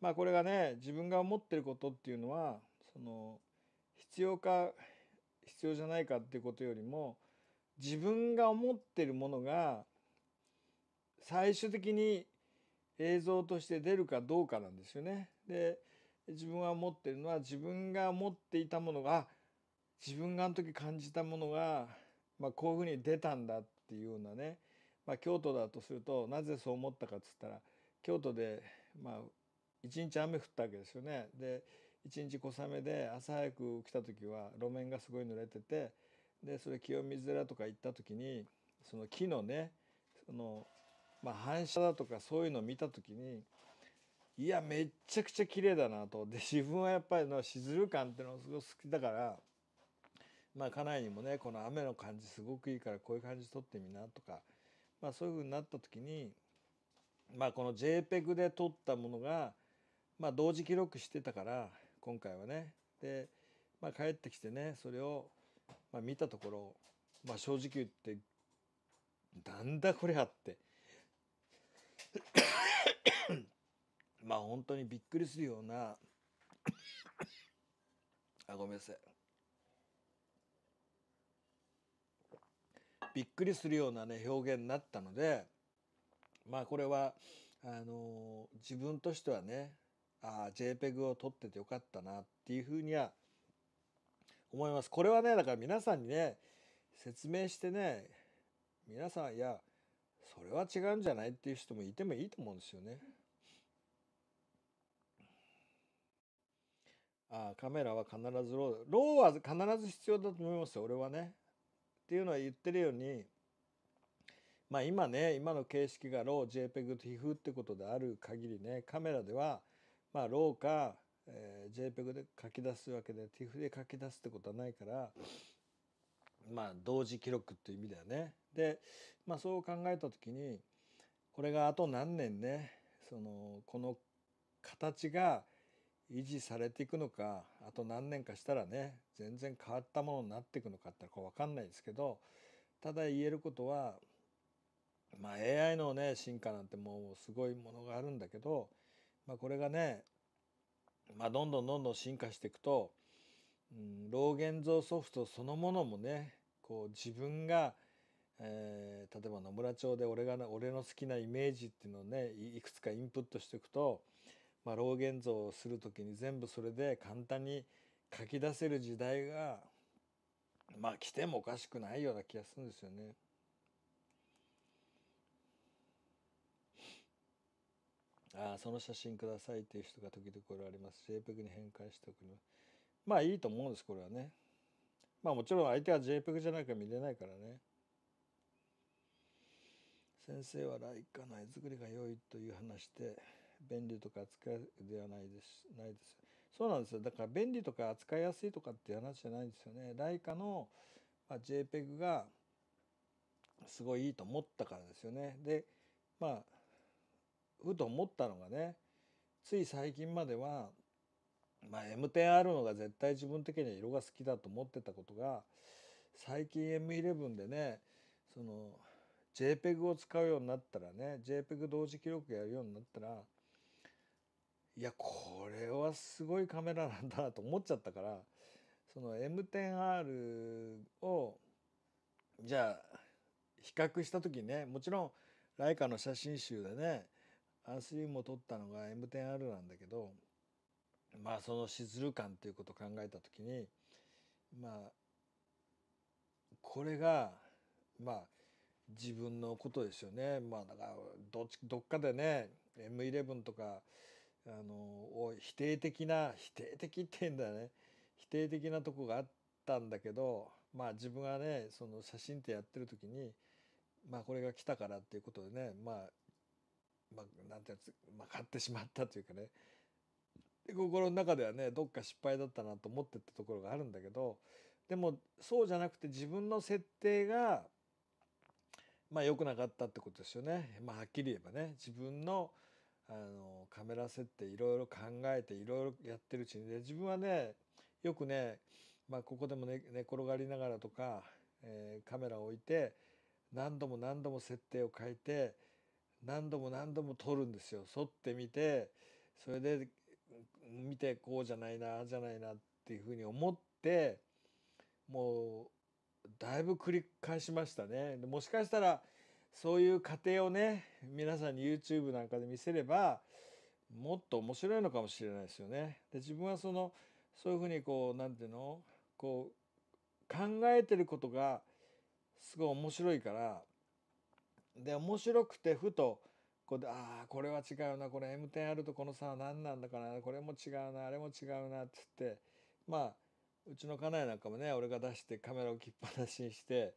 A: まあこれがね自分が思ってることっていうのはその必要か必要じゃないかっていうことよりも自分が思ってるものが最終的に映像として出るかどうかなんですよね。で自分は持ってるのは自分が持っていたものが自分があの時感じたものが、まあ、こういうふうに出たんだっていうようなね、まあ、京都だとするとなぜそう思ったかっつったら京都でまあ一日雨降ったわけですよね。で一日小雨で朝早く来た時は路面がすごい濡れててでそれ清水寺とか行った時にその木のねその、まあ、反射だとかそういうのを見た時にいやめちゃくちゃ綺麗だなとで自分はやっぱりのしずる感っていうのがすごく好きだからまあ家内にもねこの雨の感じすごくいいからこういう感じ撮ってみなとか、まあ、そういうふうになった時に、まあ、この JPEG で撮ったものが、まあ、同時記録してたから今回はねで、まあ、帰ってきてねそれを、まあ、見たところ、まあ、正直言ってなんだこれゃってまあ本当にびっくりするような あごめんなさいびっくりするようなね表現になったのでまあこれはあの自分としてはねああ JPEG を撮っててよかったなっていうふうには思います。これはねだから皆さんにね説明してね皆さんいやそれは違うんじゃないっていう人もいてもいいと思うんですよね。あカメラは必ずローローは必ず必要だと思いますよ俺はね。っていうのは言ってるようにまあ今ね今の形式がロー JPEG と TIFF ってことである限りねカメラではまあローか、えー、JPEG で書き出すわけで TIFF で書き出すってことはないからまあ同時記録っていう意味だよね。でまあそう考えた時にこれがあと何年ねそのこの形が維持されていくのかあと何年かしたらね全然変わったものになっていくのかってこう分かんないですけどただ言えることは、まあ、AI のね進化なんてもうすごいものがあるんだけど、まあ、これがね、まあ、どんどんどんどん進化していくと、うん、老現像ソフトそのものもねこう自分がえー、例えば野村町で俺が俺の好きなイメージっていうのをねいくつかインプットしていくとまあ、老現像をする時に全部それで簡単に書き出せる時代がまあ来てもおかしくないような気がするんですよね。ああその写真くださいっていう人が時々これあります JPEG に変換しておくにまあいいと思うんですこれはねまあもちろん相手は JPEG じゃないか見れないからね先生はライカの絵作りが良いという話で便利とか扱いではないですないですそうなんですよだから便利とか扱いやすいとかっていう話じゃないんですよねライカの、まあ、JPEG がすごいいいと思ったからですよねでまあふと思ったのがねつい最近までは、まあ、M10R のが絶対自分的には色が好きだと思ってたことが最近 M11 でねその JPEG を使うようになったらね JPEG 同時記録やるようになったらいやこれはすごいカメラなんだなと思っちゃったからその M10R をじゃあ比較した時にねもちろんライカの写真集でねアンスリームを撮ったのが M10R なんだけどまあそのシズル感ということを考えた時にまあこれがまあ自分のことですよねまあだからどっちどっかでね M11 とかあの否定的な否定的って言うんだよね否定的なとこがあったんだけどまあ自分がねその写真ってやってる時にまあこれが来たからっていうことでねまあまあ、なんてやつ、まあ、買ってしまったというかねで心の中ではねどっか失敗だったなと思ってたところがあるんだけどでもそうじゃなくて自分の設定がまあ良くなかったってことですよね。まあはっきり言えばね自分のあのカメラ設定いろいろ考えていろいろやってるうちにね自分はねよくね、まあ、ここでも、ね、寝転がりながらとか、えー、カメラを置いて何度も何度も設定を変えて何度も何度も撮るんですよ撮ってみてそれで見てこうじゃないなじゃないなっていうふうに思ってもうだいぶ繰り返しましたね。もしかしたらそういう過程をね皆さんに YouTube なんかで見せればもっと面白いのかもしれないですよね。で自分はそのそういうふうにこう何て言うのこう考えてることがすごい面白いからで面白くてふとこうああこれは違うなこれ M 点あるとこの差は何なんだかなこれも違うなあれも違うなっつってまあうちの家内なんかもね俺が出してカメラをきっぱなしにして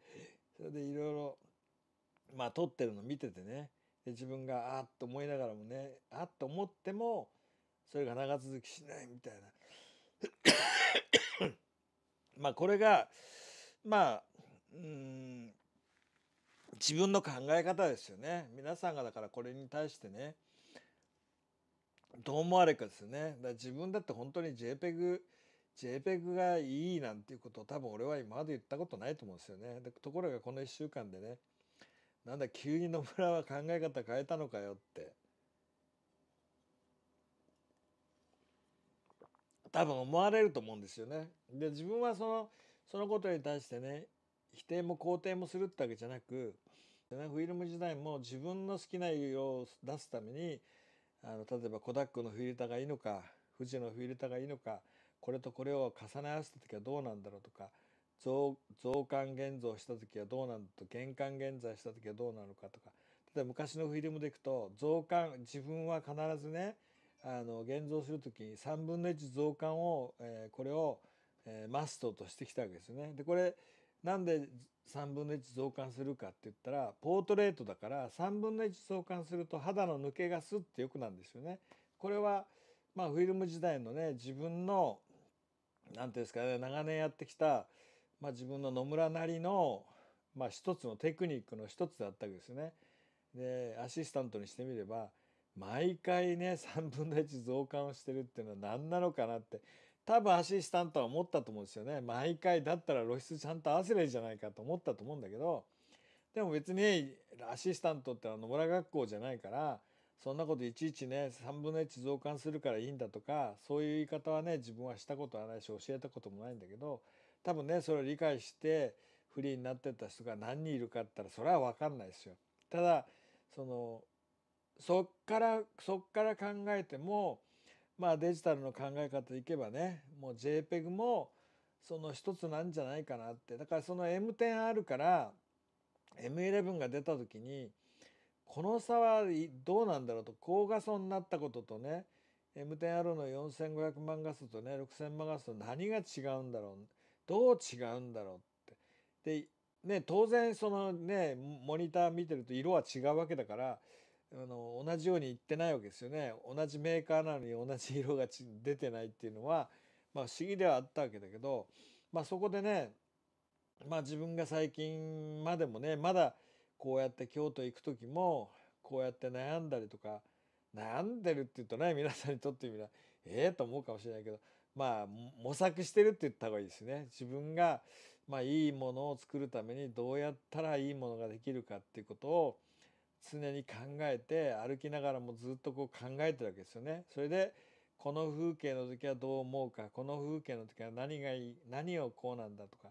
A: それでいろいろまあ撮ってるの見ててねで自分があっと思いながらもねあっと思ってもそれが長続きしないみたいな まあこれがまあうん自分の考え方ですよね皆さんがだからこれに対してねどう思われるかですよねだ自分だって本当に JPEG JPEG がいいなんていうことを多分俺は今まで言ったことないと思うんですよね。ところがこの1週間でねなんだ急に野村は考え方変えたのかよって多分思われると思うんですよね。で自分はそのそのことに対してね否定も肯定もするってわけじゃなくフィルム時代も自分の好きな色を出すためにあの例えばコダックのフィルターがいいのか富士のフィルターがいいのかこれとこれを重ね合わせた時はどうなんだろうとか増増刊現像した時はどうなのと玄関現在した時はどうなのかとか例えば昔のフィルムでいくと増刊自分は必ずねあの現像する時に3分の1増刊を、えー、これを、えー、マストとしてきたわけですよね。でこれなんで3分の1増刊するかって言ったらポートレートだから3分の1増刊すると肌の抜けがすってよくなんですよね。これはまあフィルム時代のね自分の何ていうんですかね長年やってきたまあ、自分の野村なりの、まあ、一つのテクニックの一つだったわけですね。でアシスタントにしてみれば毎回ね3分の1増刊をしてるっていうのは何なのかなって多分アシスタントは思ったと思うんですよね。毎回だったら露出ちゃんと合わせれじゃないかと思ったと思うんだけどでも別にアシスタントってのは野村学校じゃないからそんなこといちいちね3分の1増刊するからいいんだとかそういう言い方はね自分はしたことはないし教えたこともないんだけど多分ねそれを理解してフリーになってた人が何人いるかって言ったらそれは分かんないですよ。ただそのそっからそっから考えてもまあデジタルの考え方でいけばねもう JPEG もその一つなんじゃないかなってだからその M10R から M11 が出た時にこの差はどうなんだろうと高画素になったこととね M10R の4500万画素とね6000万画素と何が違うんだろうどう違うんだろうって。でね当然そのねモニター見てると色は違うわけだからあの同じようにいってないわけですよね。同じメーカーなのに同じ色が出てないっていうのは、まあ、不思議ではあったわけだけど、まあ、そこでね、まあ、自分が最近までもねまだこうやって京都行く時もこうやって悩んだりとか悩んでるって言うとね皆さんにとってみればええー、と思うかもしれないけどまあ、模索してるって言った方がいいですね。自分が、まあ、いいものを作るためにどうやったらいいものができるかっていうことを常に考えて歩きながらもずっとこう考えてるわけですよね。それでこの風景の時はどう思うかこの風景の時は何がいい何をこうなんだとか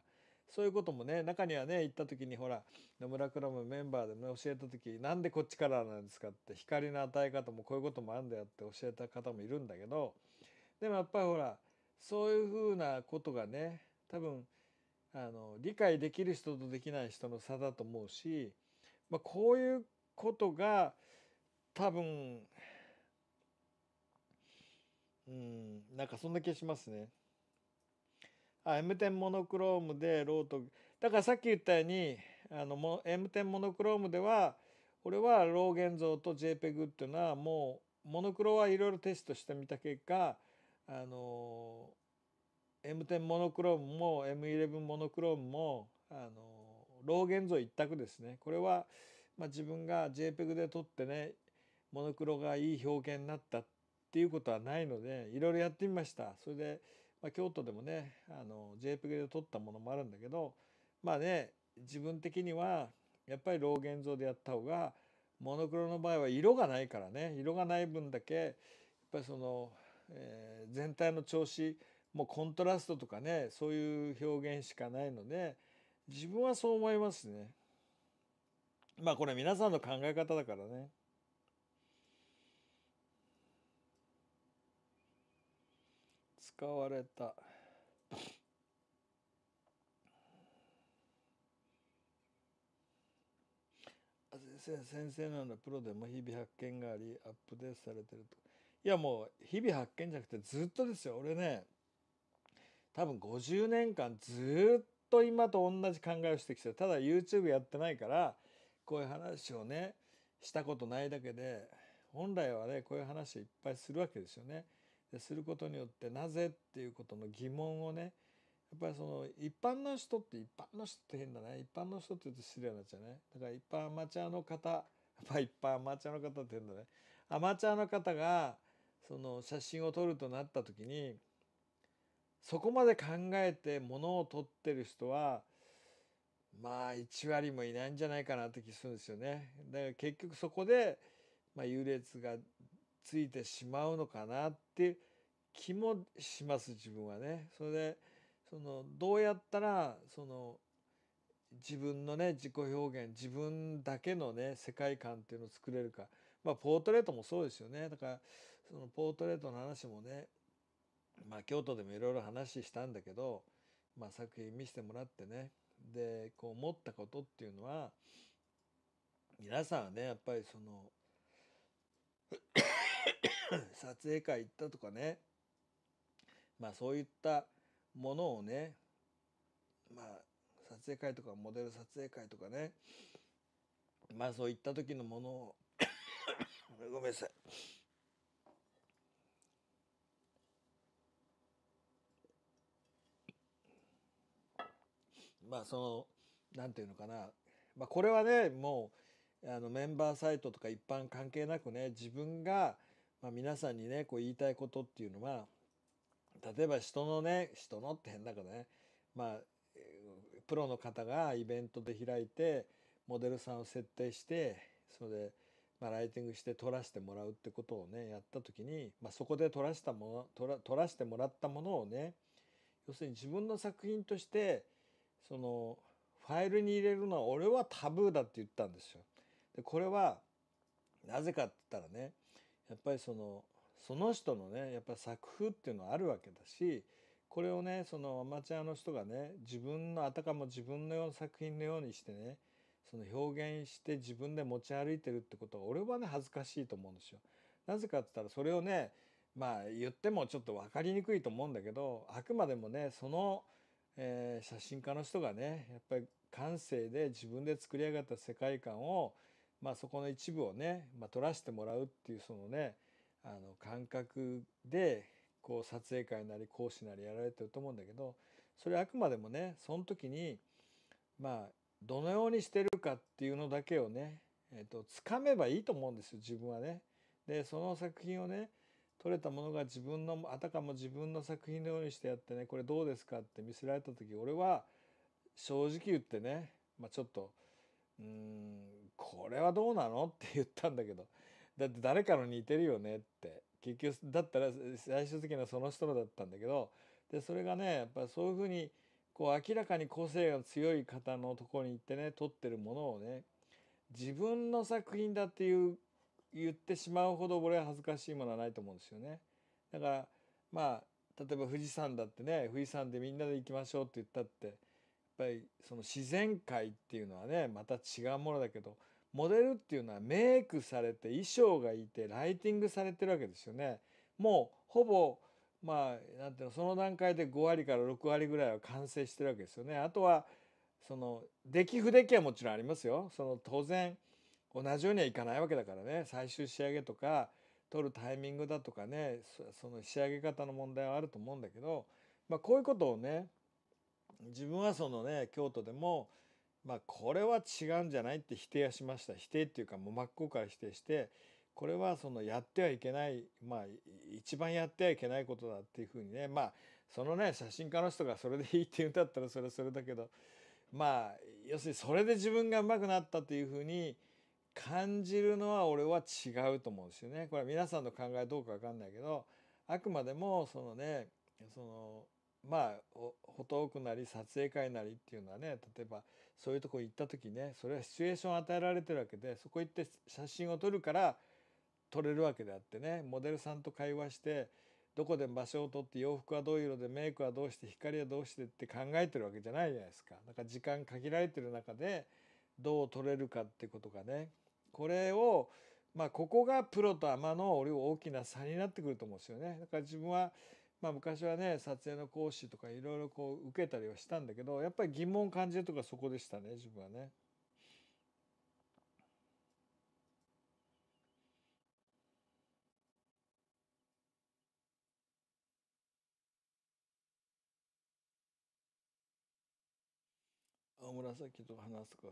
A: そういうこともね中にはね行った時にほら野村クラブメンバーで、ね、教えた時なんでこっちからなんですかって光の与え方もこういうこともあるんだよって教えた方もいるんだけどでもやっぱりほらそういうふうなことがね多分あの理解できる人とできない人の差だと思うし、まあ、こういうことが多分うんなんかそんな気がしますね。あ M10 モノクロームでロートだからさっき言ったようにあの M10 モノクロームでは俺はロー現像と JPEG っていうのはもうモノクロはいろいろテストしてみた結果あの M10 モノクロームも M11 モノクロームもあの老現像一択ですねこれは、まあ、自分が JPEG で撮ってねモノクロがいい表現になったっていうことはないのでいろいろやってみましたそれで、まあ、京都でもねあの JPEG で撮ったものもあるんだけどまあね自分的にはやっぱり老現像でやった方がモノクロの場合は色がないからね色がない分だけやっぱりそのえー、全体の調子もうコントラストとかねそういう表現しかないので自分はそう思いますね。まあこれ皆さんの考え方だからね。使われた。先生先生ならプロでも日々発見がありアップデートされてるといやもう日々発見じゃなくてずっとですよ俺ね多分50年間ずっと今と同じ考えをしてきてただ YouTube やってないからこういう話をねしたことないだけで本来はねこういう話をいっぱいするわけですよね。ですることによってなぜっていうことの疑問をねやっぱりその一般の人って一般の人って変だね一般の人って言うと失礼になっちゃうねだから一般アマチュアの方やっぱ一般アマチュアの方って変だねアマチュアの方がその写真を撮るとなった時にそこまで考えてものを撮ってる人はまあ1割もいないんじゃないかなって気するんですよね。だから結局そこで、まあ、優劣がついてしまうのかなって気もします自分はね。それでそのどうやったらその自分のね自己表現自分だけのね世界観っていうのを作れるかまあポートレートもそうですよねだからそのポートレートの話もね、まあ、京都でもいろいろ話したんだけど、まあ、作品見せてもらってねでこう思ったことっていうのは皆さんはねやっぱりその 撮影会行ったとかねまあそういったものをねまあ撮影会とかモデル撮影会とかねまあそういった時のものを ごめんなさいまあその何て言うのかな、まあ、これはねもうあのメンバーサイトとか一般関係なくね自分が、まあ、皆さんにねこう言いたいことっていうのは例えば人のね人のって変だからねまあプロの方がイベントで開いてモデルさんを設定してそれで、まあ、ライティングして撮らせてもらうってことをねやった時に、まあ、そこで撮らしたもの撮ら撮らせてもらったものをね要するに自分の作品としてそのファイルに入れるのは俺はタブーだって言ったんですよ。でこれはなぜかって言ったらねやっぱりそのその人のねやっぱ作風っていうのはあるわけだしこれをねそのアマチュアの人がね自分のあたかも自分のような作品のようにしてねその表現して自分で持ち歩いてるってことは俺はね恥ずかしいと思うんですよ。なぜかって言ったらそれをねまあ言ってもちょっと分かりにくいと思うんだけどあくまでもねそのえー、写真家の人がねやっぱり感性で自分で作り上った世界観を、まあ、そこの一部をね、まあ、撮らせてもらうっていうそのねあの感覚でこう撮影会なり講師なりやられてると思うんだけどそれあくまでもねその時にまあどのようにしてるかっていうのだけをねえーと、めばいいと思うんですよ自分はね。でその作品をね取れたものが自分のあたかも自分の作品のようにしてやってねこれどうですかって見せられた時俺は正直言ってね、まあ、ちょっと「うんこれはどうなの?」って言ったんだけどだって誰かの似てるよねって結局だったら最終的にはその人らだったんだけどでそれがねやっぱそういうふうにこう明らかに個性が強い方のところに行ってね撮ってるものをね自分の作品だっていう言ってしまうほど俺は恥ずかしいものはないと思うんですよね。だからまあ例えば富士山だってね富士山でみんなで行きましょうって言ったってやっぱりその自然界っていうのはねまた違うものだけどモデルっていうのはメイクされて衣装がいてライティングされてるわけですよね。もうほぼまあなんていうのその段階で5割から6割ぐらいは完成してるわけですよね。あとはその出来不出来はもちろんありますよ。その当然同じようにはいかないわけだからね最終仕上げとか取るタイミングだとかねその仕上げ方の問題はあると思うんだけど、まあ、こういうことをね自分はそのね京都でも、まあ、これは違うんじゃないって否定はしました否定っていうかもう真っ向から否定してこれはそのやってはいけない、まあ、一番やってはいけないことだっていうふうにねまあそのね写真家の人がそれでいいって言うんだったらそれはそれだけどまあ要するにそれで自分がうまくなったというふうに感じるのは俺は違うと思うんですよね。これは皆さんの考えどうか分かんないけどあくまでもそのねそのまあフトークなり撮影会なりっていうのはね例えばそういうとこ行った時ねそれはシチュエーション与えられてるわけでそこ行って写真を撮るから撮れるわけであってねモデルさんと会話してどこで場所を取って洋服はどういう色でメイクはどうして光はどうしてって考えてるわけじゃないじゃないですか。だから時間限られてる中でどう撮れるかってことがねこれを、まあ、ここがプロとアマの大きな差になってくると思うんですよね。だから自分はまあ、昔はね撮影の講師とかいろいろこう受けたりはしたんだけどやっぱり疑問感じるとかそこでしたね自分はね。青紫と話すが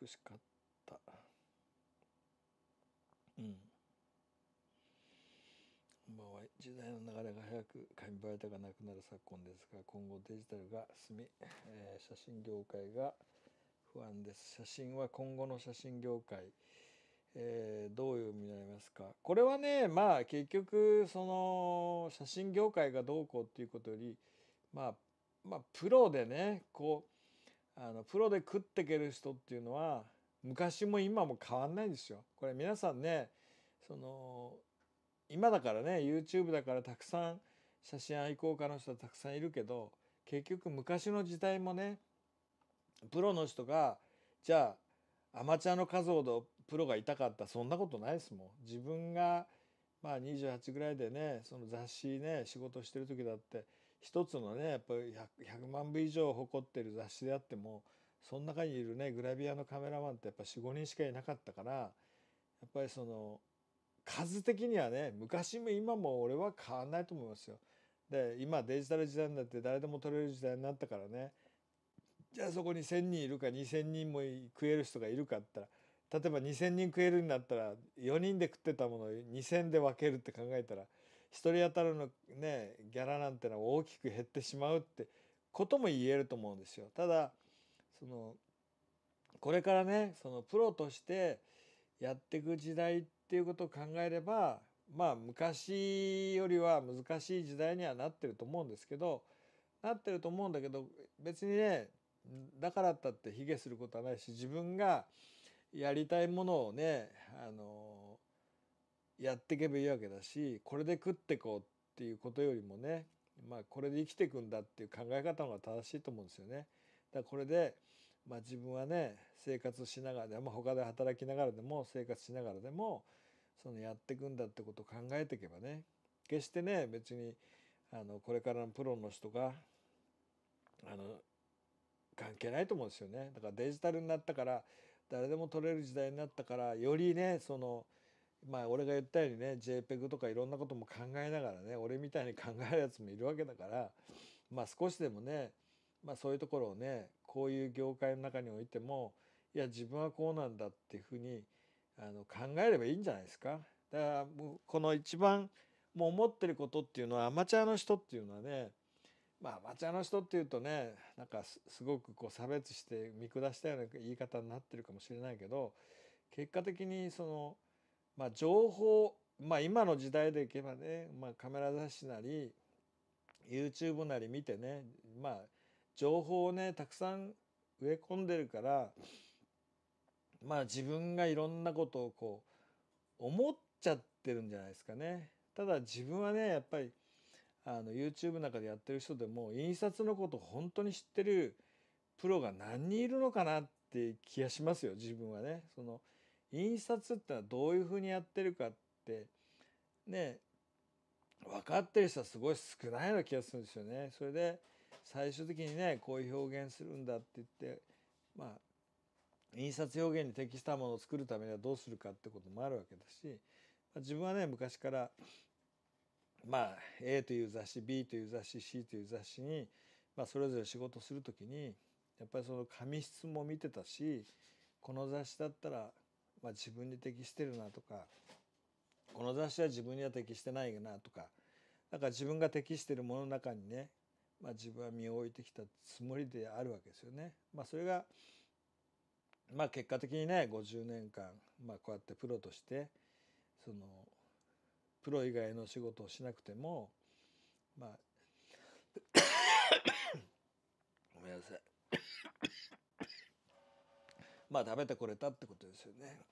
A: 美しかった。時代の流れが早く紙媒体がなくなる昨今ですが今後デジタルが進み、えー、写真業界が不安です写真は今後の写真業界、えー、どういう意味になりますかこれはねまあ結局その写真業界がどうこうっていうことより、まあ、まあプロでねこうあのプロで食っていける人っていうのは昔も今も変わんないですよ。これ皆さんねその今だからね YouTube だからたくさん写真愛好家の人はたくさんいるけど結局昔の時代もねプロの人がじゃあアマチュアの数ほどプロがいたかったそんなことないですもん。自分がまあ28ぐらいでねその雑誌ね仕事してる時だって一つのねやっぱり 100, 100万部以上誇ってる雑誌であってもその中にいるねグラビアのカメラマンってやっぱ45人しかいなかったからやっぱりその数的にはね昔も今も俺は変わんないと思いますよ。で今デジタル時代になって誰でも撮れる時代になったからねじゃあそこに1,000人いるか2,000人も食える人がいるかったら例えば2,000人食えるになったら4人で食ってたものを2,000で分けるって考えたら1人当たるのねギャラなんてのは大きく減ってしまうってことも言えると思うんですよ。ただそのこれからねそのプロとしてやっていく時代っていうことを考えればまあ昔よりは難しい時代にはなってると思うんですけどなってると思うんだけど別にねだからったって卑下することはないし自分がやりたいものをねあのやっていけばいいわけだしこれで食ってこうっていうことよりもねまあこれで生きていくんだっていう考え方の方が正しいと思うんですよね。だからこれでまあ、自分はね生活しながらでも他で働きながらでも生活しながらでもそのやっていくんだってことを考えていけばね決してね別にあのこれからのプロの人があの関係ないと思うんですよねだからデジタルになったから誰でも撮れる時代になったからよりねそのまあ俺が言ったようにね JPEG とかいろんなことも考えながらね俺みたいに考えるやつもいるわけだからまあ少しでもね、まあ、そういうところをねこういう業界の中においてもいや自分はこうなんだっていうふうにあの考えればいいんじゃないですか。だからこの一番もう思ってることっていうのはアマチュアの人っていうのはねまあアマチュアの人っていうとねなんかすごくこう差別して見下したような言い方になってるかもしれないけど結果的にその、まあ、情報まあ今の時代でいけばね、まあ、カメラ雑誌なり YouTube なり見てねまあ情報をねたくさん植え込んでるからまあ自分がいろんなことをこう思っちゃってるんじゃないですかね。ただ自分はねやっぱりあの YouTube なんかでやってる人でも印刷のこと本当に知ってるプロが何人いるのかなって気がしますよ自分はね。その印刷ってのはどういうふうにやってるかってね分かってる人はすごい少ないような気がするんですよね。それで最終的にねこういう表現するんだって言ってまあ印刷表現に適したものを作るためにはどうするかってこともあるわけだし、まあ、自分はね昔からまあ A という雑誌 B という雑誌 C という雑誌に、まあ、それぞれ仕事する時にやっぱりその紙質も見てたしこの雑誌だったら、まあ、自分に適してるなとかこの雑誌は自分には適してないなとかだから自分が適してるものの中にねまあ、自分は身を置いてきたつもりであるわけですよね。まあ、それが、まあ、結果的にね50年間、まあ、こうやってプロとしてそのプロ以外の仕事をしなくてもまあ ごめんなさいまあ食べてこれたってことですよね。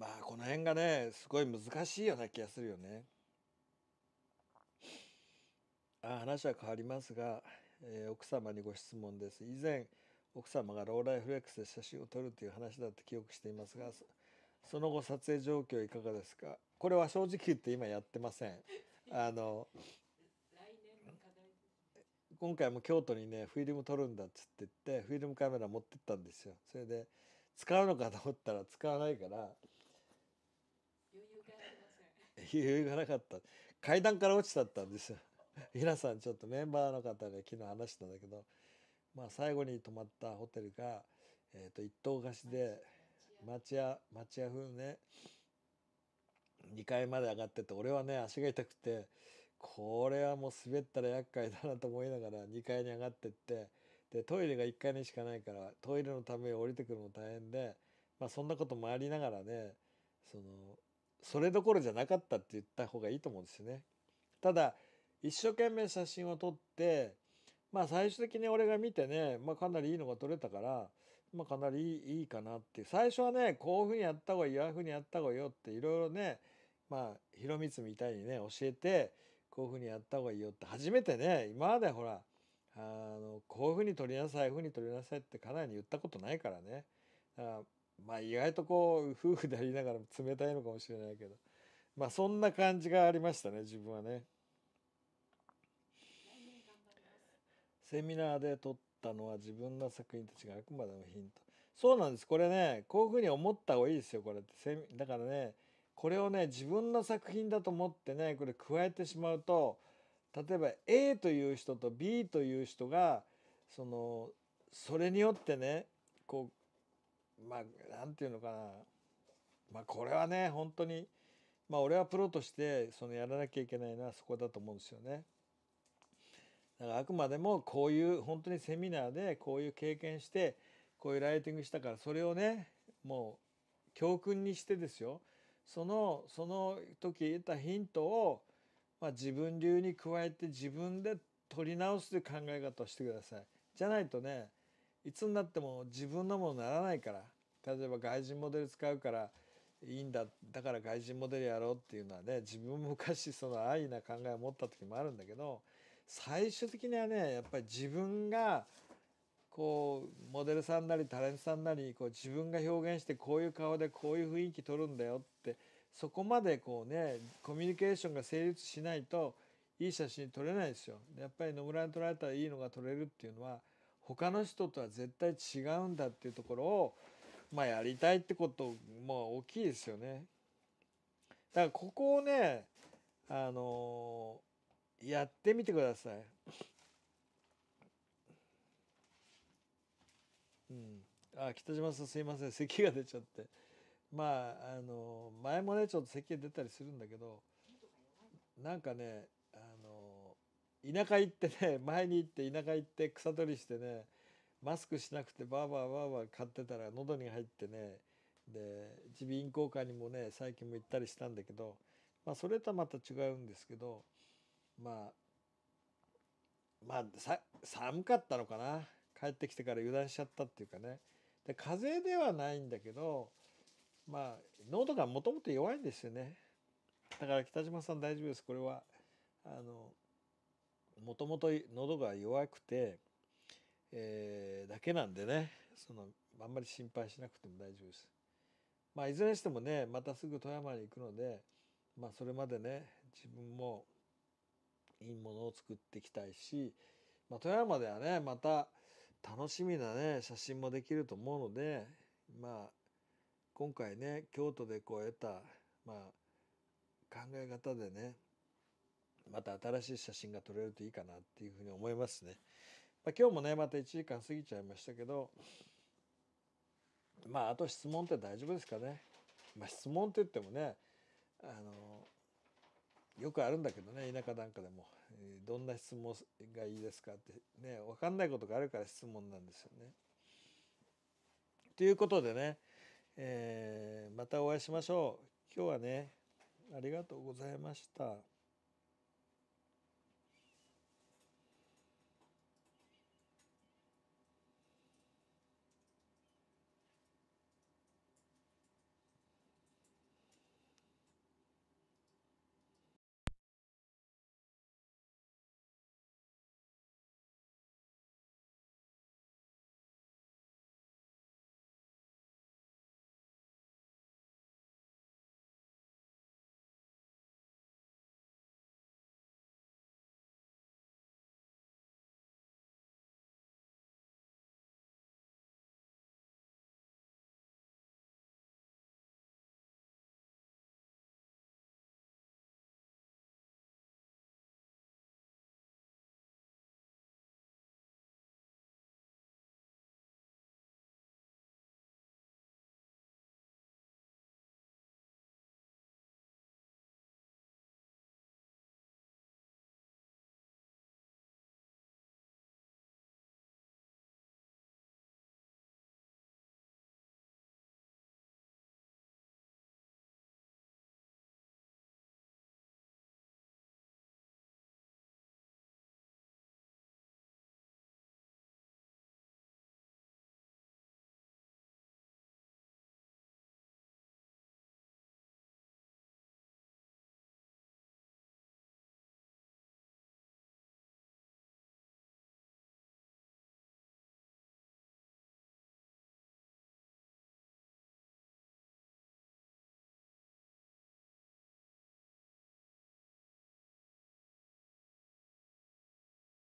A: まあこの辺がねすごい難しいような気がするよね。あ話は変わりますが、えー、奥様にご質問です。以前奥様がローライフレックスで写真を撮るという話だって記憶していますがその後撮影状況いかがですかこれは正直言って今やってません。あの今回も京都にねフィルム撮るんだっつって言ってフィルムカメラ持ってったんですよ。それで使うのかと思ったら使わないから余裕がなかった階段から落ちちゃったんですよ 皆さんちょっとメンバーの方が昨日話したんだけど、まあ、最後に泊まったホテルが、えー、と一棟貸しで町屋町屋風ね2階まで上がってて俺はね足が痛くてこれはもう滑ったら厄介だなと思いながら2階に上がってってでトイレが1階にしかないからトイレのために降りてくるの大変で、まあ、そんなこともありながらねそのそれどころじゃなかったって言った方がいいと思うんですよね。ただ一生懸命写真を撮ってまあ最終的に俺が見てね、まあ、かなりいいのが撮れたから、まあ、かなりいいかなって最初はねこういうふうにやった方がいいああいうふうにやった方がいいよっていろいろねまあひろみつみたいにね教えてこういうふうにやった方がいいよって初めてね今までほらあのこういうふうに撮りなさいいうふうに撮りなさいってかなり言ったことないからねだからまあ意外とこう夫婦でありながら冷たいのかもしれないけどまあそんな感じがありましたね自分はね。セミナーで撮ったのは自分の作品たちがあくまでもヒント。そうなんです。これね、こういうふうに思った方がいいですよ、これって。セミだからね、これをね、自分の作品だと思ってね、これ加えてしまうと、例えば A という人と B という人が、その、それによってね、こう、まあ何て言うのかなまあこれはね本当にまあ俺はプロとしてそのやらなきゃいけないのはそこだと思うんですよね。だからあくまでもこういう本当にセミナーでこういう経験してこういうライティングしたからそれをねもう教訓にしてですよそのその時得たヒントを、まあ、自分流に加えて自分で取り直すという考え方をしてください。じゃないとねいつになっても自分のものにならないから例えば外人モデル使うからいいんだだから外人モデルやろうっていうのはね自分も昔その安易な考えを持った時もあるんだけど最終的にはねやっぱり自分がこうモデルさんなりタレントさんなりこう自分が表現してこういう顔でこういう雰囲気取るんだよってそこまでこうねコミュニケーションが成立しないといい写真撮れないですよ。やっぱり野村に撮られたらいいのが撮れるっていうのは他の人とは絶対違うんだっていうところを、まあ、やりたいってことも大きいですよね。だからここをねあのやってみてください。うん、あ北島さんすいません咳が出ちゃってまああの前もねちょっと咳出たりするんだけどなんかね田舎行ってね 前に行って田舎行って草取りしてねマスクしなくてバーバーバーバー買ってたら喉に入ってねで耳鼻咽喉科にもね最近も行ったりしたんだけど、まあ、それとはまた違うんですけどまあまあさ寒かったのかな帰ってきてから油断しちゃったっていうかねで風邪ではないんだけどまあ喉がもともと弱いんですよねだから北島さん大丈夫ですこれはあのもともと喉が弱くて、えー、だけなんでねそのあんまり心配しなくても大丈夫です。まあ、いずれにしてもねまたすぐ富山に行くので、まあ、それまでね自分もいいものを作っていきたいし、まあ、富山ではねまた楽しみなね写真もできると思うのでまあ今回ね京都でこう得た、まあ、考え方でねまた新しい写真が撮れるといいかなっていうふうに思いますね。まあ、今日もねまた1時間過ぎちゃいましたけどまああと質問って大丈夫ですかね。まあ、質問って言ってもねあのよくあるんだけどね田舎なんかでもどんな質問がいいですかってね分かんないことがあるから質問なんですよね。ということでね、えー、またお会いしましょう。今日はねありがとうございました。